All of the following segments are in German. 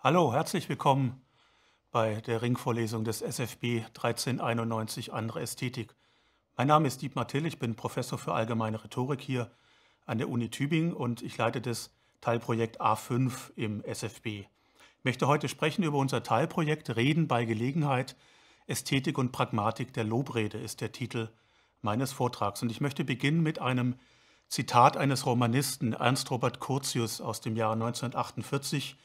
Hallo, herzlich willkommen bei der Ringvorlesung des SFB 1391 Andere Ästhetik. Mein Name ist Dietmar Till, ich bin Professor für allgemeine Rhetorik hier an der Uni Tübingen und ich leite das Teilprojekt A5 im SFB. Ich möchte heute sprechen über unser Teilprojekt Reden bei Gelegenheit. Ästhetik und Pragmatik der Lobrede ist der Titel meines Vortrags. Und ich möchte beginnen mit einem Zitat eines Romanisten, Ernst Robert Curtius aus dem Jahre 1948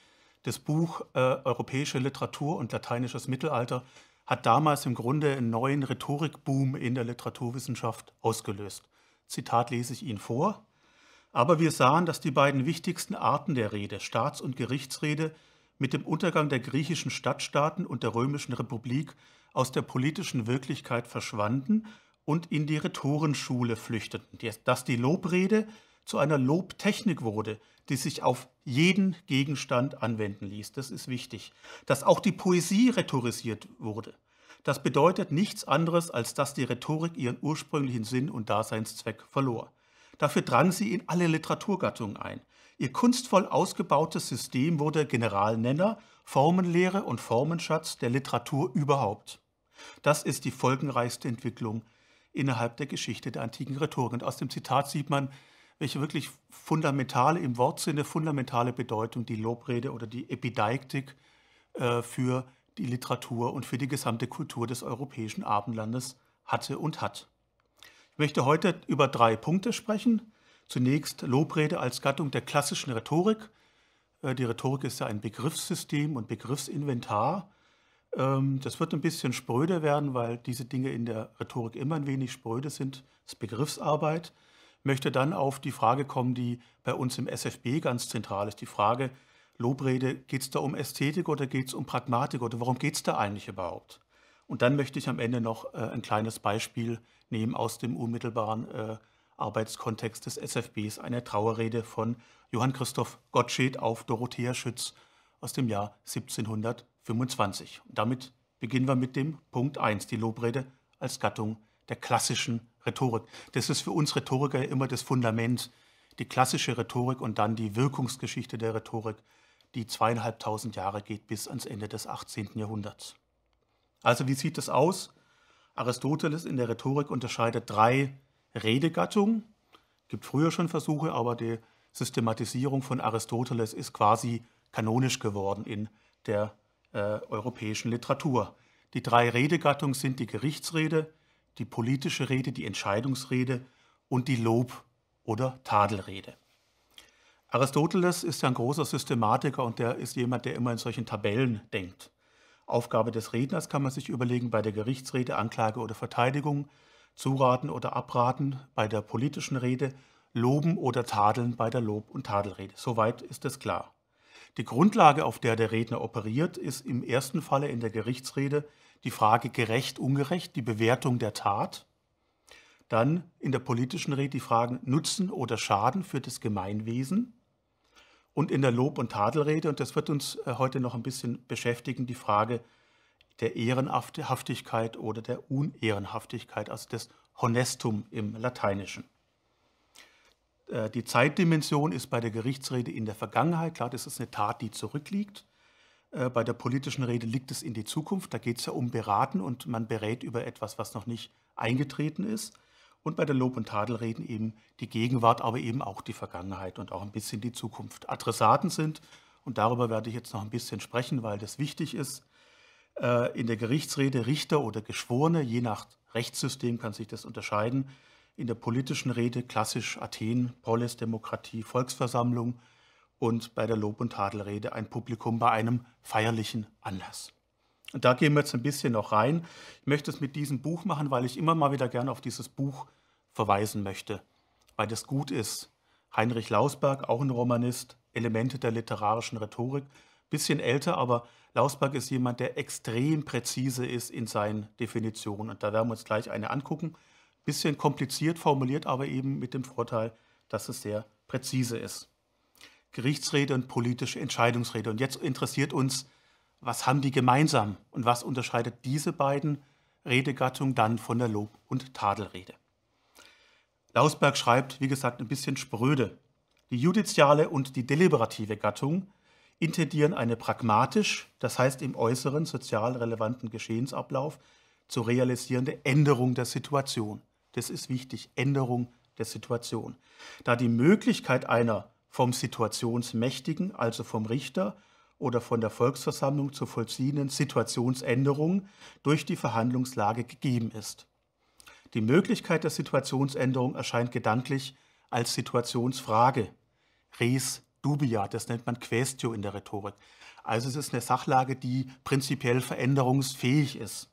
das Buch äh, Europäische Literatur und lateinisches Mittelalter hat damals im Grunde einen neuen Rhetorikboom in der Literaturwissenschaft ausgelöst. Zitat lese ich Ihnen vor. Aber wir sahen, dass die beiden wichtigsten Arten der Rede, Staats- und Gerichtsrede, mit dem Untergang der griechischen Stadtstaaten und der römischen Republik aus der politischen Wirklichkeit verschwanden und in die Rhetorenschule flüchteten. Dass die Lobrede, zu einer Lobtechnik wurde, die sich auf jeden Gegenstand anwenden ließ. Das ist wichtig. Dass auch die Poesie rhetorisiert wurde. Das bedeutet nichts anderes, als dass die Rhetorik ihren ursprünglichen Sinn und Daseinszweck verlor. Dafür drang sie in alle Literaturgattungen ein. Ihr kunstvoll ausgebautes System wurde Generalnenner, Formenlehre und Formenschatz der Literatur überhaupt. Das ist die folgenreichste Entwicklung innerhalb der Geschichte der antiken Rhetorik. Und aus dem Zitat sieht man, welche wirklich fundamentale, im Wortsinne fundamentale Bedeutung die Lobrede oder die Epideiktik äh, für die Literatur und für die gesamte Kultur des europäischen Abendlandes hatte und hat. Ich möchte heute über drei Punkte sprechen. Zunächst Lobrede als Gattung der klassischen Rhetorik. Äh, die Rhetorik ist ja ein Begriffssystem und Begriffsinventar. Ähm, das wird ein bisschen spröde werden, weil diese Dinge in der Rhetorik immer ein wenig spröde sind. Das ist Begriffsarbeit möchte dann auf die Frage kommen, die bei uns im SFB ganz zentral ist, die Frage, Lobrede, geht es da um Ästhetik oder geht es um Pragmatik oder warum geht es da eigentlich überhaupt? Und dann möchte ich am Ende noch äh, ein kleines Beispiel nehmen aus dem unmittelbaren äh, Arbeitskontext des SFBs, eine Trauerrede von Johann Christoph Gottsched auf Dorothea Schütz aus dem Jahr 1725. Und damit beginnen wir mit dem Punkt 1, die Lobrede als Gattung der klassischen Rhetorik. Das ist für uns Rhetoriker immer das Fundament, die klassische Rhetorik und dann die Wirkungsgeschichte der Rhetorik, die zweieinhalbtausend Jahre geht bis ans Ende des 18. Jahrhunderts. Also wie sieht es aus? Aristoteles in der Rhetorik unterscheidet drei Redegattungen. Es gibt früher schon Versuche, aber die Systematisierung von Aristoteles ist quasi kanonisch geworden in der äh, europäischen Literatur. Die drei Redegattungen sind die Gerichtsrede, die politische Rede, die Entscheidungsrede und die Lob- oder Tadelrede. Aristoteles ist ja ein großer Systematiker und der ist jemand, der immer in solchen Tabellen denkt. Aufgabe des Redners kann man sich überlegen bei der Gerichtsrede, Anklage oder Verteidigung, zuraten oder abraten bei der politischen Rede, loben oder tadeln bei der Lob- und Tadelrede. Soweit ist es klar. Die Grundlage, auf der der Redner operiert, ist im ersten Falle in der Gerichtsrede die Frage gerecht, ungerecht, die Bewertung der Tat. Dann in der politischen Rede die Fragen Nutzen oder Schaden für das Gemeinwesen. Und in der Lob- und Tadelrede, und das wird uns äh, heute noch ein bisschen beschäftigen, die Frage der Ehrenhaftigkeit oder der Unehrenhaftigkeit, also des Honestum im Lateinischen. Äh, die Zeitdimension ist bei der Gerichtsrede in der Vergangenheit, klar, das ist eine Tat, die zurückliegt. Äh, bei der politischen Rede liegt es in die Zukunft. Da geht es ja um Beraten und man berät über etwas, was noch nicht eingetreten ist. Und bei der Lob- und Tadelreden eben die Gegenwart, aber eben auch die Vergangenheit und auch ein bisschen die Zukunft Adressaten sind. Und darüber werde ich jetzt noch ein bisschen sprechen, weil das wichtig ist. Äh, in der Gerichtsrede Richter oder Geschworene, je nach Rechtssystem kann sich das unterscheiden. In der politischen Rede klassisch Athen, Polis, Demokratie, Volksversammlung, und bei der Lob- und Tadelrede ein Publikum bei einem feierlichen Anlass. Und da gehen wir jetzt ein bisschen noch rein. Ich möchte es mit diesem Buch machen, weil ich immer mal wieder gerne auf dieses Buch verweisen möchte, weil das gut ist. Heinrich Lausberg, auch ein Romanist, Elemente der literarischen Rhetorik, bisschen älter, aber Lausberg ist jemand, der extrem präzise ist in seinen Definitionen. Und da werden wir uns gleich eine angucken. Bisschen kompliziert formuliert, aber eben mit dem Vorteil, dass es sehr präzise ist. Gerichtsrede und politische Entscheidungsrede. Und jetzt interessiert uns, was haben die gemeinsam und was unterscheidet diese beiden Redegattungen dann von der Lob- und Tadelrede? Lausberg schreibt, wie gesagt, ein bisschen spröde. Die judiziale und die deliberative Gattung intendieren eine pragmatisch, das heißt im äußeren sozial relevanten Geschehensablauf zu realisierende Änderung der Situation. Das ist wichtig, Änderung der Situation. Da die Möglichkeit einer vom Situationsmächtigen, also vom Richter oder von der Volksversammlung zu vollziehenden Situationsänderung durch die Verhandlungslage gegeben ist. Die Möglichkeit der Situationsänderung erscheint gedanklich als Situationsfrage. Res dubia, das nennt man Quaestio in der Rhetorik. Also es ist eine Sachlage, die prinzipiell veränderungsfähig ist.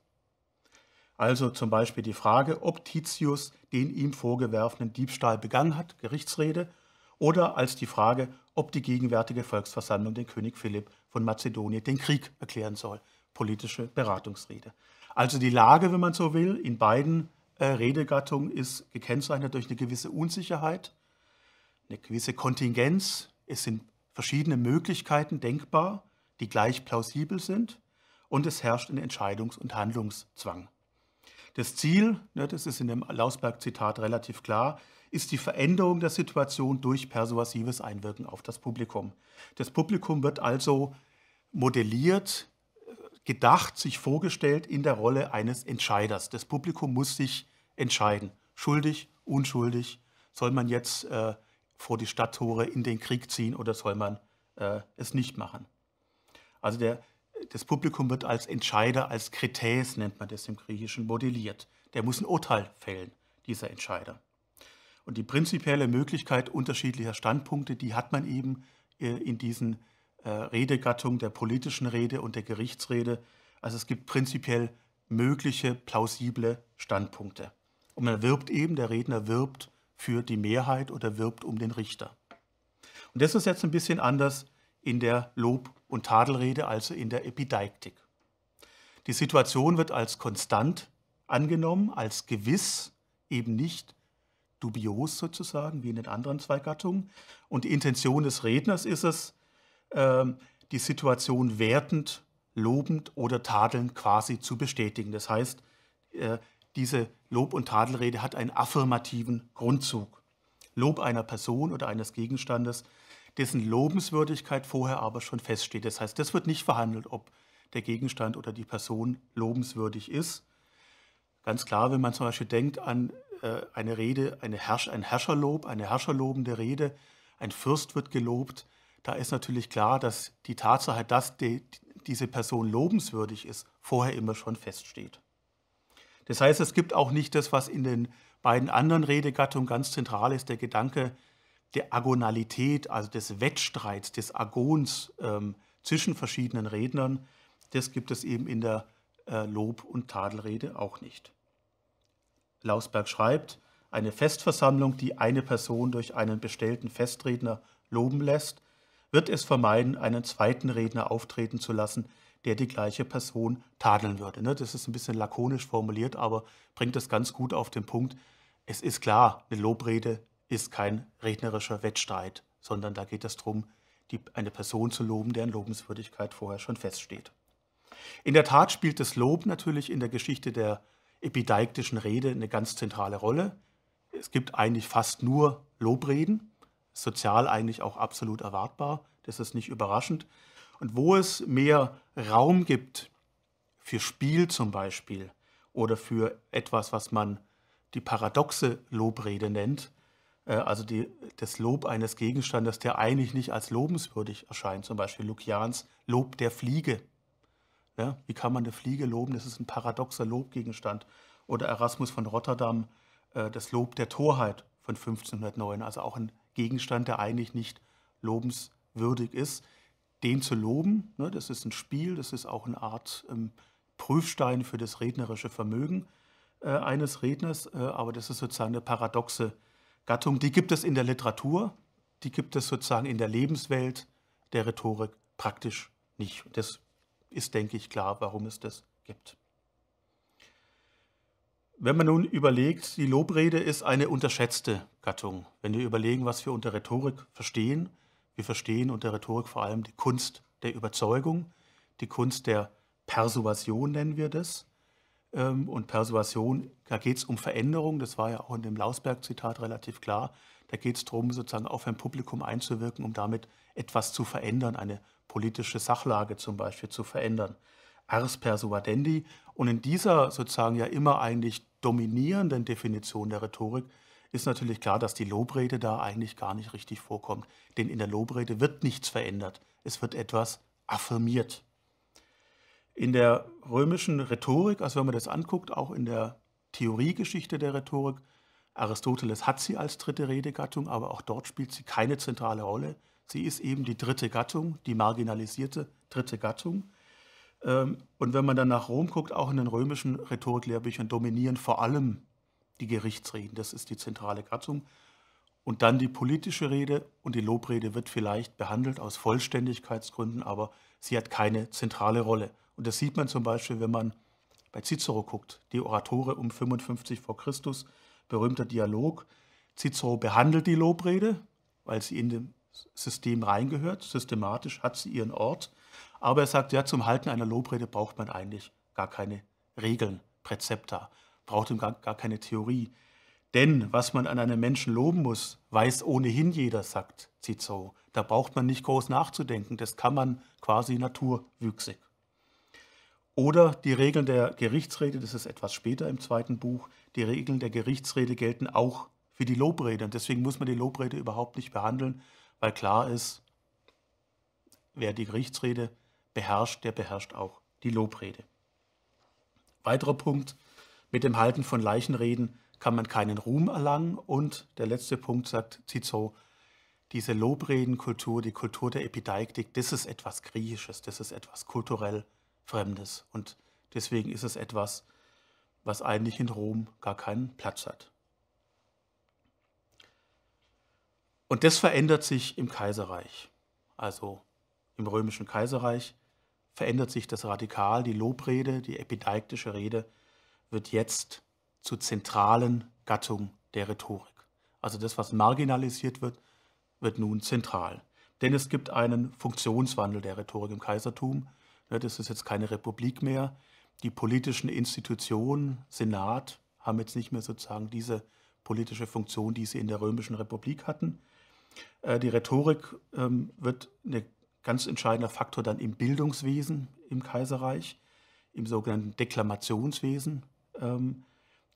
Also zum Beispiel die Frage, ob Titius den ihm vorgewerfenen Diebstahl begangen hat, Gerichtsrede, oder als die Frage, ob die gegenwärtige Volksversammlung den König Philipp von Mazedonien den Krieg erklären soll. Politische Beratungsrede. Also die Lage, wenn man so will, in beiden äh, Redegattungen ist gekennzeichnet durch eine gewisse Unsicherheit, eine gewisse Kontingenz. Es sind verschiedene Möglichkeiten denkbar, die gleich plausibel sind. Und es herrscht ein Entscheidungs- und Handlungszwang. Das Ziel, ne, das ist in dem Lausberg-Zitat relativ klar, ist die Veränderung der Situation durch persuasives Einwirken auf das Publikum. Das Publikum wird also modelliert, gedacht, sich vorgestellt in der Rolle eines Entscheiders. Das Publikum muss sich entscheiden, schuldig, unschuldig, soll man jetzt äh, vor die Stadttore in den Krieg ziehen oder soll man äh, es nicht machen. Also der, das Publikum wird als Entscheider, als Kretäs nennt man das im Griechischen, modelliert. Der muss ein Urteil fällen, dieser Entscheider. Und die prinzipielle Möglichkeit unterschiedlicher Standpunkte, die hat man eben äh, in diesen äh, Redegattungen der politischen Rede und der Gerichtsrede. Also es gibt prinzipiell mögliche, plausible Standpunkte. Und man wirbt eben, der Redner wirbt für die Mehrheit oder wirbt um den Richter. Und das ist jetzt ein bisschen anders in der Lob- und Tadelrede, also in der Epideiktik. Die Situation wird als konstant angenommen, als gewiss, eben nicht dubios sozusagen, wie in den anderen zwei Gattungen. Und die Intention des Redners ist es, ähm, die Situation wertend, lobend oder tadelnd quasi zu bestätigen. Das heißt, äh, diese Lob- und Tadelrede hat einen affirmativen Grundzug. Lob einer Person oder eines Gegenstandes, dessen Lobenswürdigkeit vorher aber schon feststeht. Das heißt, das wird nicht verhandelt, ob der Gegenstand oder die Person lobenswürdig ist. Ganz klar, wenn man zum Beispiel denkt an äh, eine Rede, eine Herrsch, ein Herrscherlob, eine herrscherlobende Rede, ein Fürst wird gelobt. Da ist natürlich klar, dass die Tatsache, dass die, diese Person lobenswürdig ist, vorher immer schon feststeht. Das heißt, es gibt auch nicht das, was in den beiden anderen Redegattungen ganz zentral ist, der Gedanke der Agonalität, also des Wettstreits, des Agons ähm, zwischen verschiedenen Rednern. Das gibt es eben in der äh, Lob- und Tadelrede auch nicht. Lausberg schreibt, eine Festversammlung, die eine Person durch einen bestellten Festredner loben lässt, wird es vermeiden, einen zweiten Redner auftreten zu lassen, der die gleiche Person tadeln würde. Ne? Das ist ein bisschen lakonisch formuliert, aber bringt das ganz gut auf den Punkt. Es ist klar, eine Lobrede ist kein rednerischer Wettstreit, sondern da geht es darum, eine Person zu loben, deren Lobenswürdigkeit vorher schon feststeht. In der Tat spielt das Lob natürlich in der Geschichte der epideiktischen Rede eine ganz zentrale Rolle. Es gibt eigentlich fast nur Lobreden, sozial eigentlich auch absolut erwartbar, das ist nicht überraschend. Und wo es mehr Raum gibt für Spiel zum Beispiel oder für etwas, was man die paradoxe Lobrede nennt, äh, also die, das Lob eines Gegenstandes, der eigentlich nicht als lobenswürdig erscheint, zum Beispiel Lukians Lob der Fliege ja, wie kann man eine Fliege loben? Das ist ein paradoxer Lobgegenstand. Oder Erasmus von Rotterdam, äh, das Lob der Torheit von 1509, also auch ein Gegenstand, der eigentlich nicht lobenswürdig ist. Den zu loben, ne, das ist ein Spiel, das ist auch eine Art ähm, Prüfstein für das rednerische Vermögen äh, eines Redners, äh, aber das ist sozusagen eine paradoxe Gattung. Die gibt es in der Literatur, die gibt es sozusagen in der Lebenswelt der Rhetorik praktisch nicht. Das ist, denke ich, klar, warum es das gibt. Wenn man nun überlegt, die Lobrede ist eine unterschätzte Gattung. Wenn wir überlegen, was wir unter Rhetorik verstehen, wir verstehen unter Rhetorik vor allem die Kunst der Überzeugung, die Kunst der Persuasion nennen wir das. Ähm, und Persuasion, da geht es um Veränderung, das war ja auch in dem Lausberg-Zitat relativ klar. Da geht es darum, sozusagen auf ein Publikum einzuwirken, um damit etwas zu verändern, eine politische Sachlage zum Beispiel zu verändern. Ars persuadendi. Und in dieser sozusagen ja immer eigentlich dominierenden Definition der Rhetorik ist natürlich klar, dass die Lobrede da eigentlich gar nicht richtig vorkommt. Denn in der Lobrede wird nichts verändert. Es wird etwas affirmiert. In der römischen Rhetorik, also wenn man das anguckt, auch in der Theoriegeschichte der Rhetorik, Aristoteles hat sie als dritte Redegattung, aber auch dort spielt sie keine zentrale Rolle. Sie ist eben die dritte Gattung, die marginalisierte dritte Gattung. Ähm, und wenn man dann nach Rom guckt, auch in den römischen Rhetoriklehrbüchern dominieren vor allem die Gerichtsreden. Das ist die zentrale Gattung. Und dann die politische Rede und die Lobrede wird vielleicht behandelt aus Vollständigkeitsgründen, aber sie hat keine zentrale Rolle. Und das sieht man zum Beispiel, wenn man bei Cicero guckt, die Oratore um 55 vor Christus, berühmter Dialog. Cicero behandelt die Lobrede, weil sie in dem System reingehört, systematisch hat sie ihren Ort. Aber er sagt, ja, zum Halten einer Lobrede braucht man eigentlich gar keine Regeln, Präzepta, braucht ihm gar keine Theorie. Denn was man an einem Menschen loben muss, weiß ohnehin jeder, sagt Cicero. Da braucht man nicht groß nachzudenken, das kann man quasi naturwüchsig. Oder die Regeln der Gerichtsrede, das ist etwas später im zweiten Buch, die Regeln der Gerichtsrede gelten auch für die Lobrede. Und deswegen muss man die Lobrede überhaupt nicht behandeln, weil klar ist, wer die Gerichtsrede beherrscht, der beherrscht auch die Lobrede. Weiterer Punkt, mit dem Halten von Leichenreden kann man keinen Ruhm erlangen. Und der letzte Punkt sagt Cicero, diese Lobredenkultur, die Kultur der Epideiktik, das ist etwas Griechisches, das ist etwas kulturell Fremdes. Und deswegen ist es etwas, was eigentlich in Rom gar keinen Platz hat. Und das verändert sich im Kaiserreich. Also im römischen Kaiserreich verändert sich das radikal. Die Lobrede, die epideiktische Rede wird jetzt zur zentralen Gattung der Rhetorik. Also das, was marginalisiert wird, wird nun zentral. Denn es gibt einen Funktionswandel der Rhetorik im Kaisertum. Ne, das ist jetzt keine Republik mehr. Die politischen Institutionen, Senat, haben jetzt nicht mehr sozusagen diese politische Funktion, die sie in der römischen Republik hatten. Äh, die Rhetorik ähm, wird ein ganz entscheidender Faktor dann im Bildungswesen im Kaiserreich, im sogenannten Deklamationswesen. Ähm,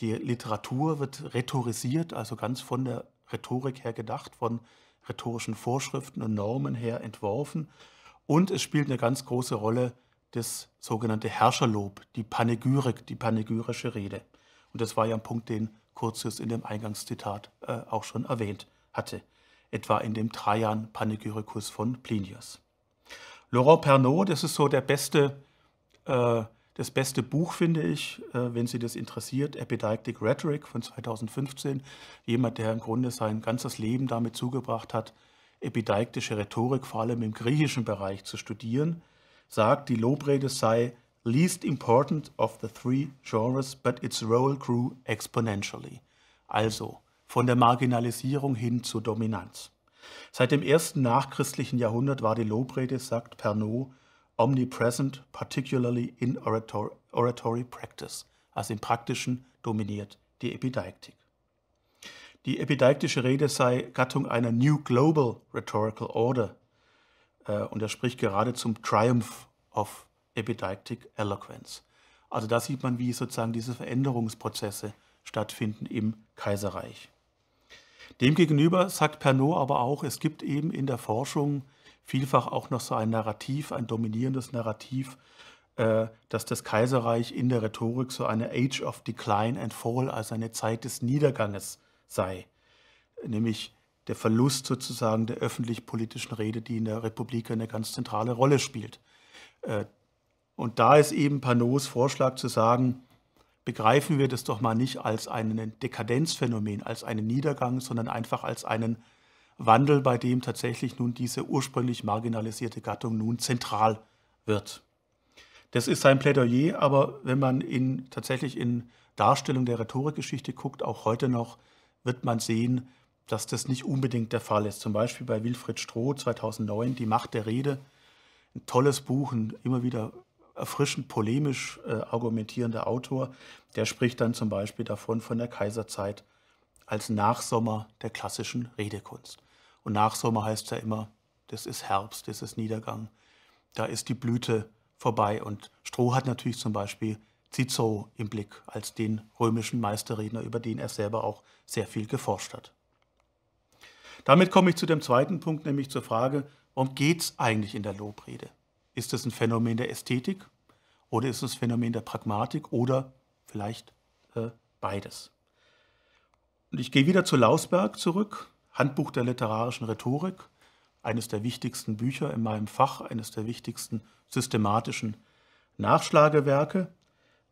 die Literatur wird rhetorisiert, also ganz von der Rhetorik her gedacht, von rhetorischen Vorschriften und Normen her entworfen. Und es spielt eine ganz große Rolle das sogenannte Herrscherlob, die Panegyrik, die panegyrische Rede. Und das war ja ein Punkt, den Curtius in dem Eingangszitat äh, auch schon erwähnt hatte, etwa in dem Trajan Panegyricus von Plinius. Laurent Pernod, das ist so der beste, äh, das beste Buch, finde ich, äh, wenn Sie das interessiert, Epideictic Rhetoric von 2015. Jemand, der im Grunde sein ganzes Leben damit zugebracht hat, epideiktische Rhetorik vor allem im griechischen Bereich zu studieren sagt, die Lobrede sei least important of the three genres, but its role grew exponentially. Also von der Marginalisierung hin zur Dominanz. Seit dem ersten nachchristlichen Jahrhundert war die Lobrede, sagt Pernod, omnipresent, particularly in oratory, oratory practice. Also im Praktischen dominiert die Epideiktik. Die epideiktische Rede sei Gattung einer New Global Rhetorical Order äh, und er spricht gerade zum Triumph of Epideictic Eloquence. Also da sieht man, wie sozusagen diese Veränderungsprozesse stattfinden im Kaiserreich. Demgegenüber sagt Pernod aber auch, es gibt eben in der Forschung vielfach auch noch so ein Narrativ, ein dominierendes Narrativ, äh, dass das Kaiserreich in der Rhetorik so eine Age of Decline and Fall, also eine Zeit des Niederganges sei. Nämlich der Verlust sozusagen der öffentlich-politischen Rede, die in der Republik eine ganz zentrale Rolle spielt. Äh, und da ist eben Panos Vorschlag zu sagen, begreifen wir das doch mal nicht als ein Dekadenzphänomen, als einen Niedergang, sondern einfach als einen Wandel, bei dem tatsächlich nun diese ursprünglich marginalisierte Gattung nun zentral wird. Das ist sein Plädoyer, aber wenn man in, tatsächlich in Darstellung der Rhetorikgeschichte guckt, auch heute noch, wird man sehen, dass das nicht unbedingt der Fall ist. Zum Beispiel bei Wilfried Stroh 2009, Die Macht der Rede, ein tolles Buch, ein immer wieder erfrischend polemisch äh, argumentierender Autor, der spricht dann zum Beispiel davon von der Kaiserzeit als Nachsommer der klassischen Redekunst. Und Nachsommer heißt ja immer, das ist Herbst, das ist Niedergang, da ist die Blüte vorbei. Und Stroh hat natürlich zum Beispiel Cicero im Blick als den römischen Meisterredner, über den er selber auch sehr viel geforscht hat. Damit komme ich zu dem zweiten Punkt, nämlich zur Frage, worum geht es eigentlich in der Lobrede? Ist es ein Phänomen der Ästhetik oder ist es ein Phänomen der Pragmatik oder vielleicht äh, beides? Und ich gehe wieder zu Lausberg zurück, Handbuch der literarischen Rhetorik, eines der wichtigsten Bücher in meinem Fach, eines der wichtigsten systematischen Nachschlagewerke.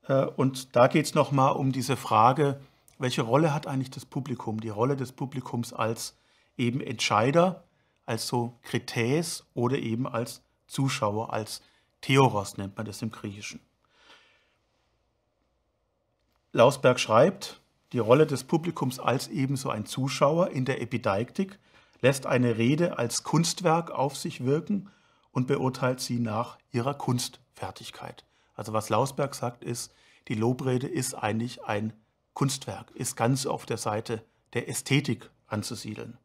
Äh, und da geht es nochmal um diese Frage, welche Rolle hat eigentlich das Publikum, die Rolle des Publikums als eben Entscheider, als so Kretäs oder eben als Zuschauer, als Theoros nennt man das im Griechischen. Lausberg schreibt, die Rolle des Publikums als ebenso ein Zuschauer in der Epideiktik lässt eine Rede als Kunstwerk auf sich wirken und beurteilt sie nach ihrer Kunstfertigkeit. Also was Lausberg sagt ist, die Lobrede ist eigentlich ein Kunstwerk, ist ganz auf der Seite der Ästhetik anzusiedeln.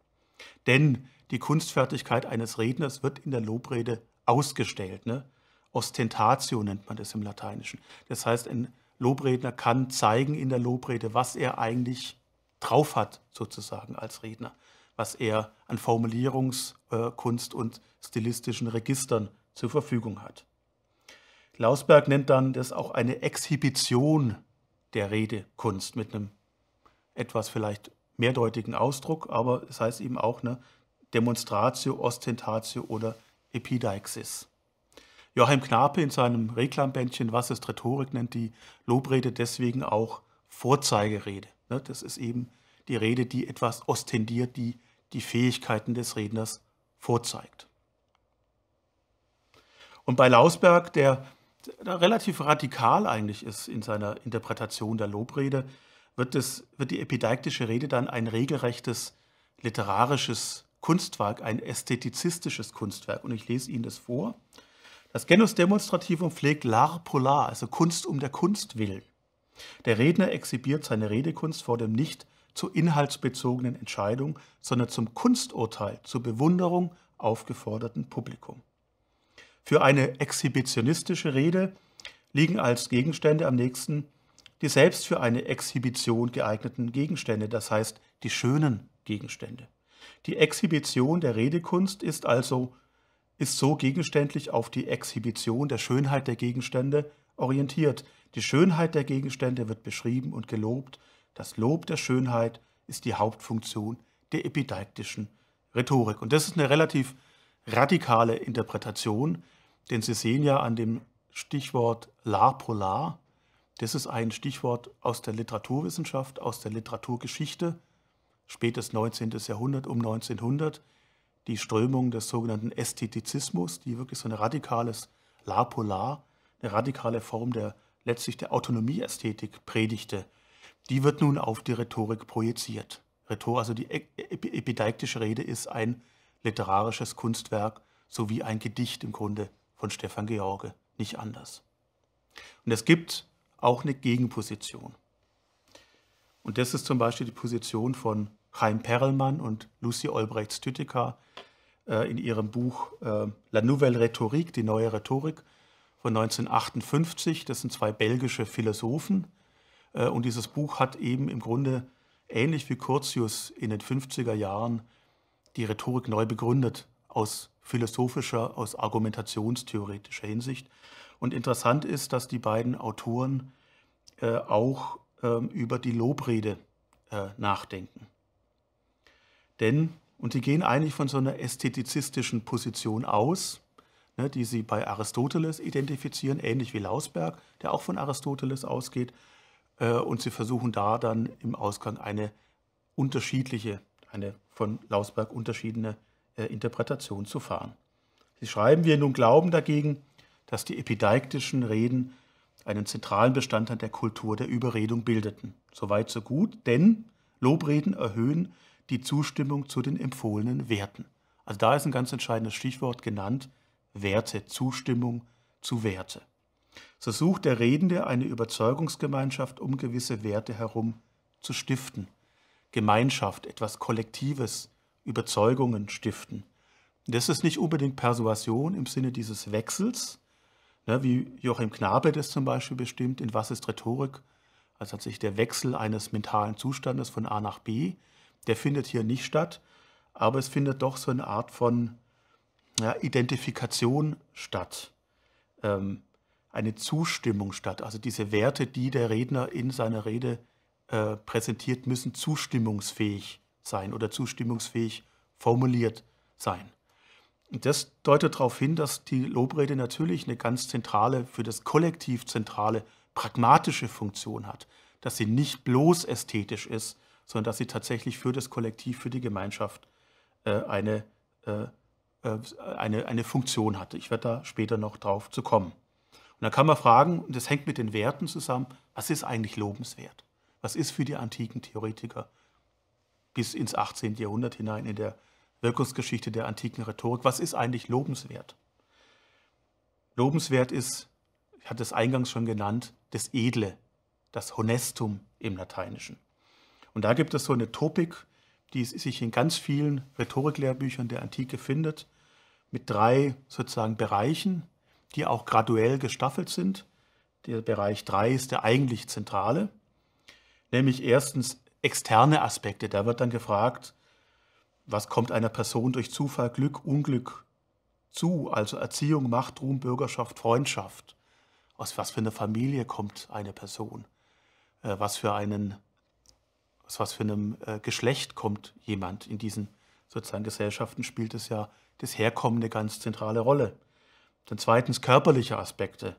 Denn die Kunstfertigkeit eines Redners wird in der Lobrede ausgestellt. Ne? Ostentatio nennt man das im Lateinischen. Das heißt, ein Lobredner kann zeigen in der Lobrede, was er eigentlich drauf hat, sozusagen als Redner, was er an Formulierungskunst und stilistischen Registern zur Verfügung hat. Lausberg nennt dann das auch eine Exhibition der Redekunst mit einem etwas vielleicht mehrdeutigen Ausdruck, aber es das heißt eben auch eine Demonstratio, Ostentatio oder Epidaixis. Joachim Knape in seinem Reklambändchen Was ist Rhetorik nennt die Lobrede deswegen auch Vorzeigerede. Ne? Das ist eben die Rede, die etwas ostendiert, die die Fähigkeiten des Redners vorzeigt. Und bei Lausberg, der relativ radikal eigentlich ist in seiner Interpretation der Lobrede, wird, das, wird die epideiktische Rede dann ein regelrechtes literarisches Kunstwerk, ein ästhetizistisches Kunstwerk. Und ich lese Ihnen das vor. Das Genus Demonstrativum pflegt l'art polar, also Kunst um der Kunst willen. Der Redner exhibiert seine Redekunst vor dem nicht zur inhaltsbezogenen Entscheidung, sondern zum Kunsturteil, zur Bewunderung aufgeforderten Publikum. Für eine exhibitionistische Rede liegen als Gegenstände am nächsten die selbst für eine Exhibition geeigneten Gegenstände, das heißt die schönen Gegenstände. Die Exhibition der Redekunst ist also ist so gegenständlich auf die Exhibition der Schönheit der Gegenstände orientiert. Die Schönheit der Gegenstände wird beschrieben und gelobt. Das Lob der Schönheit ist die Hauptfunktion der epideiktischen Rhetorik. Und das ist eine relativ radikale Interpretation, denn Sie sehen ja an dem Stichwort La Polar, das ist ein Stichwort aus der Literaturwissenschaft, aus der Literaturgeschichte, spätes 19. Jahrhundert um 1900, die Strömung des sogenannten Ästhetizismus, die wirklich so ein radikales La Polar, eine radikale Form der letztlich der Autonomieästhetik predigte, die wird nun auf die Rhetorik projiziert. Rhetor, also die epideiktische Rede ist ein literarisches Kunstwerk sowie ein Gedicht im Grunde von Stefan George, nicht anders. Und es gibt auch eine Gegenposition. Und das ist zum Beispiel die Position von Chaim Perelmann und Lucy Olbrecht-Stüttiker äh, in ihrem Buch äh, La Nouvelle Rhétorique, die neue Rhetorik von 1958. Das sind zwei belgische Philosophen. Äh, und dieses Buch hat eben im Grunde ähnlich wie Curtius in den 50er Jahren die Rhetorik neu begründet, aus philosophischer, aus argumentationstheoretischer Hinsicht. Und interessant ist, dass die beiden Autoren äh, auch äh, über die Lobrede äh, nachdenken. Denn, und sie gehen eigentlich von so einer ästhetizistischen Position aus, ne, die sie bei Aristoteles identifizieren, ähnlich wie Lausberg, der auch von Aristoteles ausgeht. Äh, und sie versuchen da dann im Ausgang eine unterschiedliche, eine von Lausberg unterschiedene äh, Interpretation zu fahren. Sie schreiben, wir nun glauben dagegen, dass die epideiktischen Reden einen zentralen Bestandteil der Kultur der Überredung bildeten. Soweit so gut, denn Lobreden erhöhen die Zustimmung zu den empfohlenen Werten. Also da ist ein ganz entscheidendes Stichwort genannt, Werte, Zustimmung zu Werte. So sucht der Redende eine Überzeugungsgemeinschaft, um gewisse Werte herum zu stiften. Gemeinschaft, etwas Kollektives, Überzeugungen stiften. Das ist nicht unbedingt Persuasion im Sinne dieses Wechsels, ja, ne, wie Joachim Knabe das zum Beispiel bestimmt, in was ist Rhetorik? Also tatsächlich der Wechsel eines mentalen Zustandes von A nach B, der findet hier nicht statt, aber es findet doch so eine Art von ja, Identifikation statt, ähm, eine Zustimmung statt. Also diese Werte, die der Redner in seiner Rede äh, präsentiert, müssen zustimmungsfähig sein oder zustimmungsfähig formuliert sein. Das deutet darauf hin, dass die Lobrede natürlich eine ganz zentrale, für das Kollektiv zentrale, pragmatische Funktion hat. Dass sie nicht bloß ästhetisch ist, sondern dass sie tatsächlich für das Kollektiv, für die Gemeinschaft äh, eine, äh, äh eine, eine Funktion hat. Ich werde da später noch drauf zu kommen. Und da kann man fragen, und das hängt mit den Werten zusammen, was ist eigentlich lobenswert? Was ist für die antiken Theoretiker bis ins 18. Jahrhundert hinein in der Wirkungsgeschichte der antiken Rhetorik. Was ist eigentlich lobenswert? Lobenswert ist, ich hatte es eingangs schon genannt, das Edle, das Honestum im Lateinischen. Und da gibt es so eine Topik, die sich in ganz vielen Rhetoriklehrbüchern der Antike findet, mit drei sozusagen Bereichen, die auch graduell gestaffelt sind. Der Bereich 3 ist der eigentlich zentrale, nämlich erstens externe Aspekte. Da wird dann gefragt, was kommt einer Person durch Zufall, Glück, Unglück zu? Also Erziehung, Macht, Ruhm, Bürgerschaft, Freundschaft. Aus was für einer Familie kommt eine Person? Äh, was für einen, aus was für einem äh, Geschlecht kommt jemand? In diesen sozusagen Gesellschaften spielt es ja das Herkommen eine ganz zentrale Rolle. Dann zweitens körperliche Aspekte.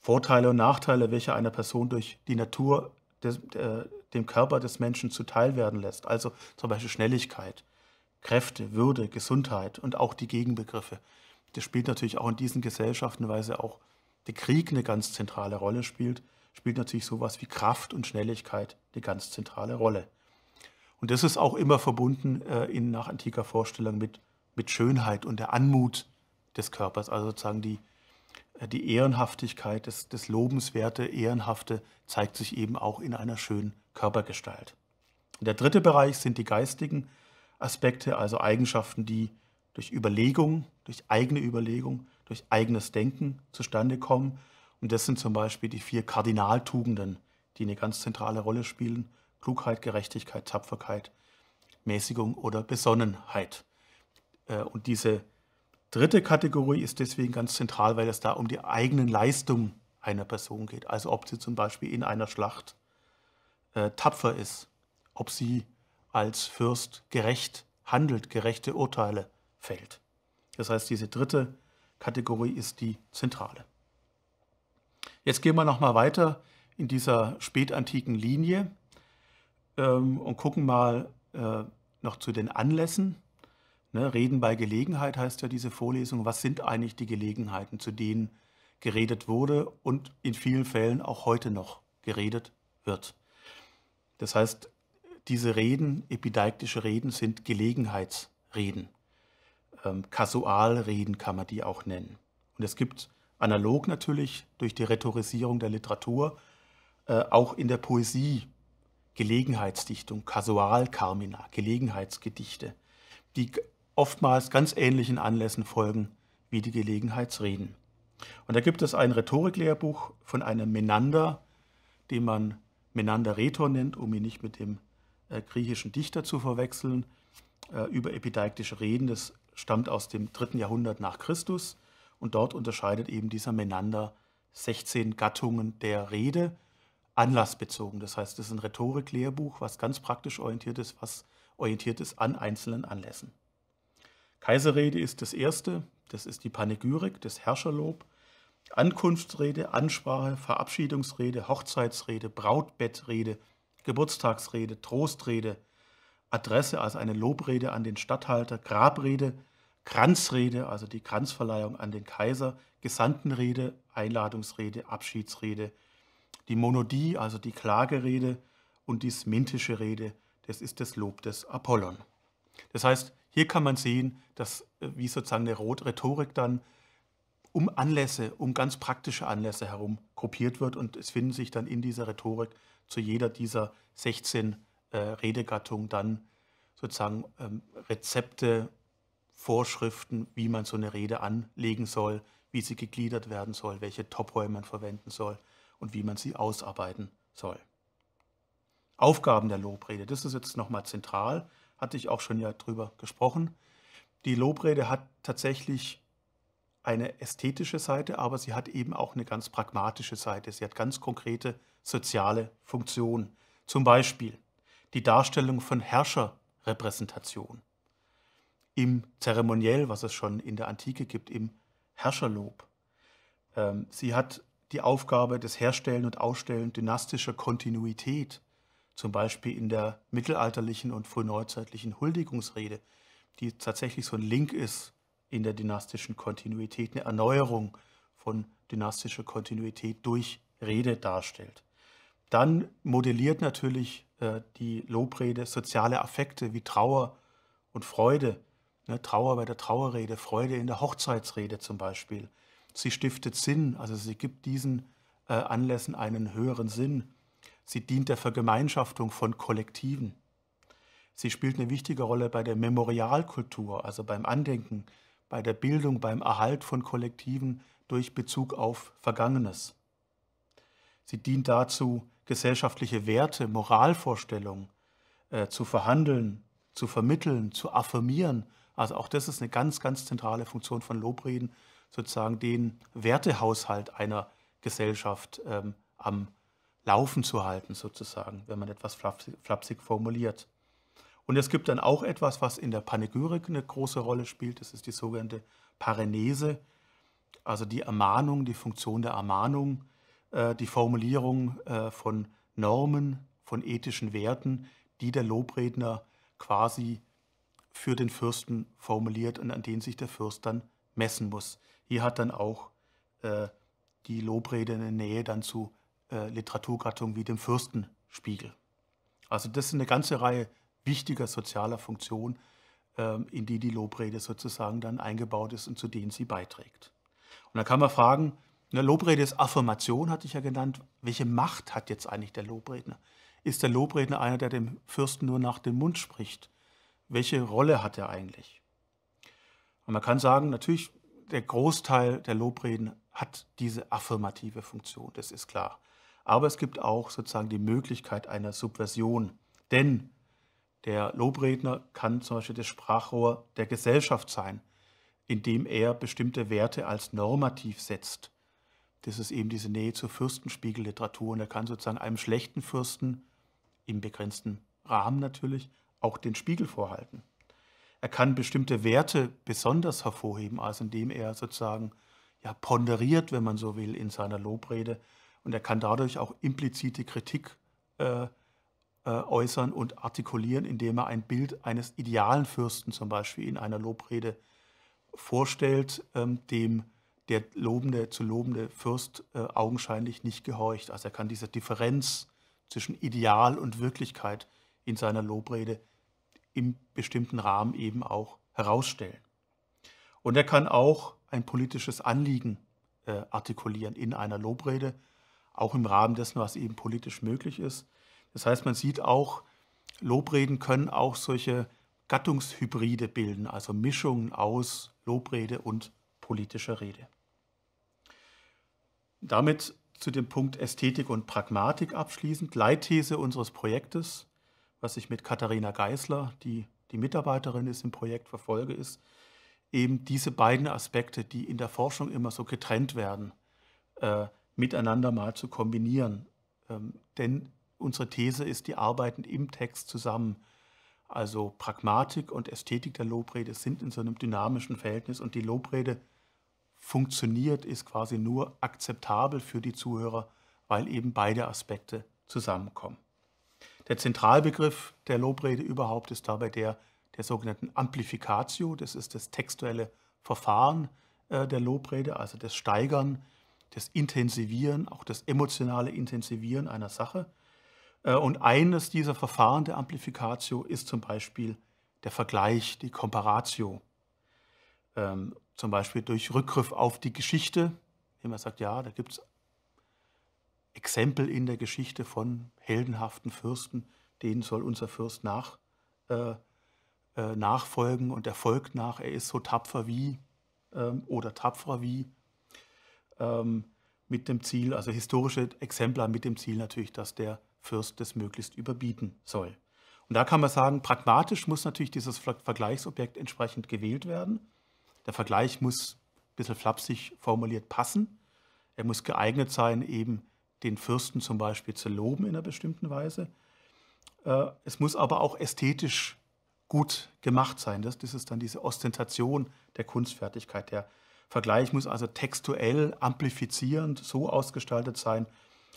Vorteile und Nachteile, welche einer Person durch die Natur des, äh, dem Körper des Menschen zuteil werden lässt. Also zum Beispiel Schnelligkeit. Kräfte, Würde, Gesundheit und auch die Gegenbegriffe. Das spielt natürlich auch in diesen Gesellschaften, weil sie auch der Krieg eine ganz zentrale Rolle spielt, spielt natürlich sowas wie Kraft und Schnelligkeit eine ganz zentrale Rolle. Und das ist auch immer verbunden äh, in nach antiker Vorstellung mit, mit Schönheit und der Anmut des Körpers, also sozusagen die, äh, die Ehrenhaftigkeit, das, das Lobenswerte, Ehrenhafte zeigt sich eben auch in einer schönen Körpergestalt. Und der dritte Bereich sind die geistigen Aspekte, also Eigenschaften, die durch Überlegung, durch eigene Überlegung, durch eigenes Denken zustande kommen. Und das sind zum Beispiel die vier Kardinaltugenden, die eine ganz zentrale Rolle spielen. Klugheit, Gerechtigkeit, Tapferkeit, Mäßigung oder Besonnenheit. Äh, und diese dritte Kategorie ist deswegen ganz zentral, weil es da um die eigenen Leistungen einer Person geht. Also ob sie zum Beispiel in einer Schlacht äh, tapfer ist, ob sie als Fürst gerecht handelt, gerechte Urteile fällt. Das heißt, diese dritte Kategorie ist die zentrale. Jetzt gehen wir nochmal weiter in dieser spätantiken Linie ähm, und gucken mal äh, noch zu den Anlässen. Ne, Reden bei Gelegenheit heißt ja diese Vorlesung. Was sind eigentlich die Gelegenheiten, zu denen geredet wurde und in vielen Fällen auch heute noch geredet wird? Das heißt, diese Reden, epideiktische Reden, sind Gelegenheitsreden. Ähm, Kasualreden kann man die auch nennen. Und es gibt analog natürlich durch die Rhetorisierung der Literatur äh, auch in der Poesie Gelegenheitsdichtung, Kasualkarmina, Gelegenheitsgedichte, die oftmals ganz ähnlichen Anlässen folgen wie die Gelegenheitsreden. Und da gibt es ein Rhetoriklehrbuch von einem Menander, den man Menander Rhetor nennt, um ihn nicht mit dem äh, griechischen Dichter zu verwechseln, äh, über epideiktische Reden. Das stammt aus dem dritten Jahrhundert nach Christus. Und dort unterscheidet eben dieser Menander 16 Gattungen der Rede, anlassbezogen. Das heißt, es ist ein Rhetorik-Lehrbuch, was ganz praktisch orientiert ist, was orientiert ist an einzelnen Anlässen. Kaiserrede ist das erste, das ist die Panegyrik, das Herrscherlob. Ankunftsrede, Ansprache, Verabschiedungsrede, Hochzeitsrede, Brautbettrede, Geburtstagsrede, Trostrede, Adresse, also eine Lobrede an den Statthalter, Grabrede, Kranzrede, also die Kranzverleihung an den Kaiser, Gesandtenrede, Einladungsrede, Abschiedsrede, die Monodie, also die Klagerede und die smintische Rede, das ist das Lob des Apollon. Das heißt, hier kann man sehen, dass äh, wie sozusagen eine Rhetorik dann um Anlässe, um ganz praktische Anlässe herum gruppiert wird und es finden sich dann in dieser Rhetorik zu jeder dieser 16 äh, Redegattungen dann sozusagen ähm, Rezepte, Vorschriften, wie man so eine Rede anlegen soll, wie sie gegliedert werden soll, welche Topoi man verwenden soll und wie man sie ausarbeiten soll. Aufgaben der Lobrede, das ist jetzt nochmal zentral, hatte ich auch schon ja drüber gesprochen. Die Lobrede hat tatsächlich eine ästhetische Seite, aber sie hat eben auch eine ganz pragmatische Seite. Sie hat ganz konkrete soziale Funktion, zum Beispiel die Darstellung von Herrscherrepräsentation. Im Zeremoniell, was es schon in der Antike gibt, im Herrscherlob. Ähm, sie hat die Aufgabe des Herstellen und Ausstellen dynastischer Kontinuität, zum Beispiel in der mittelalterlichen und frühneuzeitlichen Huldigungsrede, die tatsächlich so ein Link ist in der dynastischen Kontinuität, eine Erneuerung von dynastischer Kontinuität durch Rede darstellt dann modelliert natürlich äh, die Lobrede soziale Affekte wie Trauer und Freude. Ne, Trauer bei der Trauerrede, Freude in der Hochzeitsrede zum Beispiel. Sie stiftet Sinn, also sie gibt diesen äh, Anlässen einen höheren Sinn. Sie dient der Vergemeinschaftung von Kollektiven. Sie spielt eine wichtige Rolle bei der Memorialkultur, also beim Andenken, bei der Bildung, beim Erhalt von Kollektiven durch Bezug auf Vergangenes. Sie dient dazu, gesellschaftliche Werte, Moralvorstellungen äh, zu verhandeln, zu vermitteln, zu affirmieren. Also auch das ist eine ganz, ganz zentrale Funktion von Lobreden, sozusagen den Wertehaushalt einer Gesellschaft ähm, am Laufen zu halten, sozusagen, wenn man etwas flapsig, flapsig formuliert. Und es gibt dann auch etwas, was in der Panegyrik eine große Rolle spielt, das ist die sogenannte Parenese, also die Ermahnung, die Funktion der Ermahnung, äh, die Formulierung äh, von Normen, von ethischen Werten, die der Lobredner quasi für den Fürsten formuliert und an denen sich der Fürst dann messen muss. Hier hat dann auch äh, die Lobrede eine Nähe dann zu Literaturgattungen wie dem Fürstenspiegel. Also das ist eine ganze Reihe wichtiger sozialer Funktionen, ähm, in die die Lobrede sozusagen dann eingebaut ist und zu denen sie beiträgt. Und dann kann man fragen, eine Lobrede ist Affirmation, hatte ich ja genannt. Welche Macht hat jetzt eigentlich der Lobredner? Ist der Lobredner einer, der dem Fürsten nur nach dem Mund spricht? Welche Rolle hat er eigentlich? Und man kann sagen, natürlich, der Großteil der Lobreden hat diese affirmative Funktion, das ist klar. Aber es gibt auch sozusagen die Möglichkeit einer Subversion. Denn der Lobredner kann zum Beispiel das Sprachrohr der Gesellschaft sein, indem er bestimmte Werte als normativ setzt das ist eben diese Nähe zur Fürstenspiegelliteratur. Und er kann sozusagen einem schlechten Fürsten, im begrenzten Rahmen natürlich, auch den Spiegel vorhalten. Er kann bestimmte Werte besonders hervorheben, also indem er sozusagen ja, ponderiert, wenn man so will, in seiner Lobrede. Und er kann dadurch auch implizite Kritik äh, äh äußern und artikulieren, indem er ein Bild eines idealen Fürsten zum Beispiel in einer Lobrede vorstellt, ähm, dem der lobende, zu lobende Fürst äh, augenscheinlich nicht gehorcht. Also er kann diese Differenz zwischen Ideal und Wirklichkeit in seiner Lobrede im bestimmten Rahmen eben auch herausstellen. Und er kann auch ein politisches Anliegen äh, artikulieren in einer Lobrede, auch im Rahmen dessen, was eben politisch möglich ist. Das heißt, man sieht auch, Lobreden können auch solche Gattungshybride bilden, also Mischungen aus Lobrede und politischer Rede. Damit zu dem Punkt Ästhetik und Pragmatik abschließend. Leitthese unseres Projektes, was ich mit Katharina Geisler, die die Mitarbeiterin ist im Projekt, verfolge, ist eben diese beiden Aspekte, die in der Forschung immer so getrennt werden, äh, miteinander mal zu kombinieren. Ähm, denn unsere These ist, die arbeiten im Text zusammen. Also Pragmatik und Ästhetik der Lobrede sind in so einem dynamischen Verhältnis und die Lobrede funktioniert, ist quasi nur akzeptabel für die Zuhörer, weil eben beide Aspekte zusammenkommen. Der Zentralbegriff der Lobrede überhaupt ist dabei der der sogenannten Amplificatio. Das ist das textuelle Verfahren äh, der Lobrede, also das Steigern, das Intensivieren, auch das emotionale Intensivieren einer Sache. Äh, und eines dieser Verfahren der Amplificatio ist zum Beispiel der Vergleich, die Comparatio. Ähm, zum Beispiel durch Rückgriff auf die Geschichte. Wenn man sagt, ja, da gibt es Exempel in der Geschichte von heldenhaften Fürsten, denen soll unser Fürst nach, äh, äh, nachfolgen und er folgt nach, er ist so tapfer wie ähm, oder tapferer wie, ähm, mit dem Ziel, also historische Exemplar mit dem Ziel natürlich, dass der Fürst das möglichst überbieten soll. Und da kann man sagen, pragmatisch muss natürlich dieses Vergleichsobjekt entsprechend gewählt werden. Der Vergleich muss ein bisschen flapsig formuliert passen. Er muss geeignet sein, eben den Fürsten zum Beispiel zu loben in einer bestimmten Weise. Äh, es muss aber auch ästhetisch gut gemacht sein. Das, das ist dann diese Ostentation der Kunstfertigkeit. Der Vergleich muss also textuell amplifizierend so ausgestaltet sein,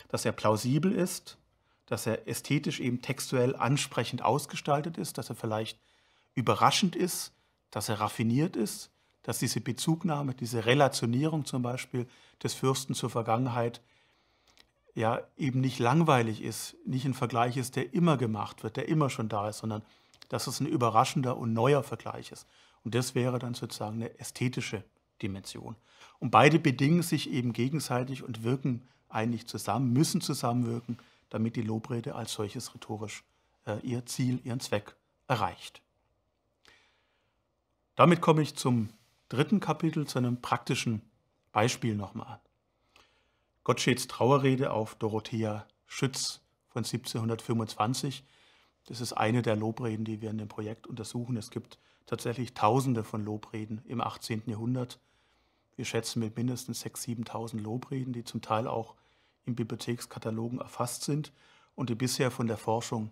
dass er plausibel ist, dass er ästhetisch eben textuell ansprechend ausgestaltet ist, dass er vielleicht überraschend ist, dass er raffiniert ist, dass diese Bezugnahme, diese Relationierung zum Beispiel des Fürsten zur Vergangenheit ja eben nicht langweilig ist, nicht ein Vergleich ist, der immer gemacht wird, der immer schon da ist, sondern dass es ein überraschender und neuer Vergleich ist. Und das wäre dann sozusagen eine ästhetische Dimension. Und beide bedingen sich eben gegenseitig und wirken eigentlich zusammen, müssen zusammenwirken, damit die Lobrede als solches rhetorisch äh, ihr Ziel, ihren Zweck erreicht. Damit komme ich zum dritten Kapitel zu einem praktischen Beispiel nochmal Gottscheds Trauerrede auf Dorothea Schütz von 1725. Das ist eine der Lobreden, die wir in dem Projekt untersuchen. Es gibt tatsächlich Tausende von Lobreden im 18. Jahrhundert. Wir schätzen mit mindestens 6.000, 7.000 Lobreden, die zum Teil auch in Bibliothekskatalogen erfasst sind und die bisher von der Forschung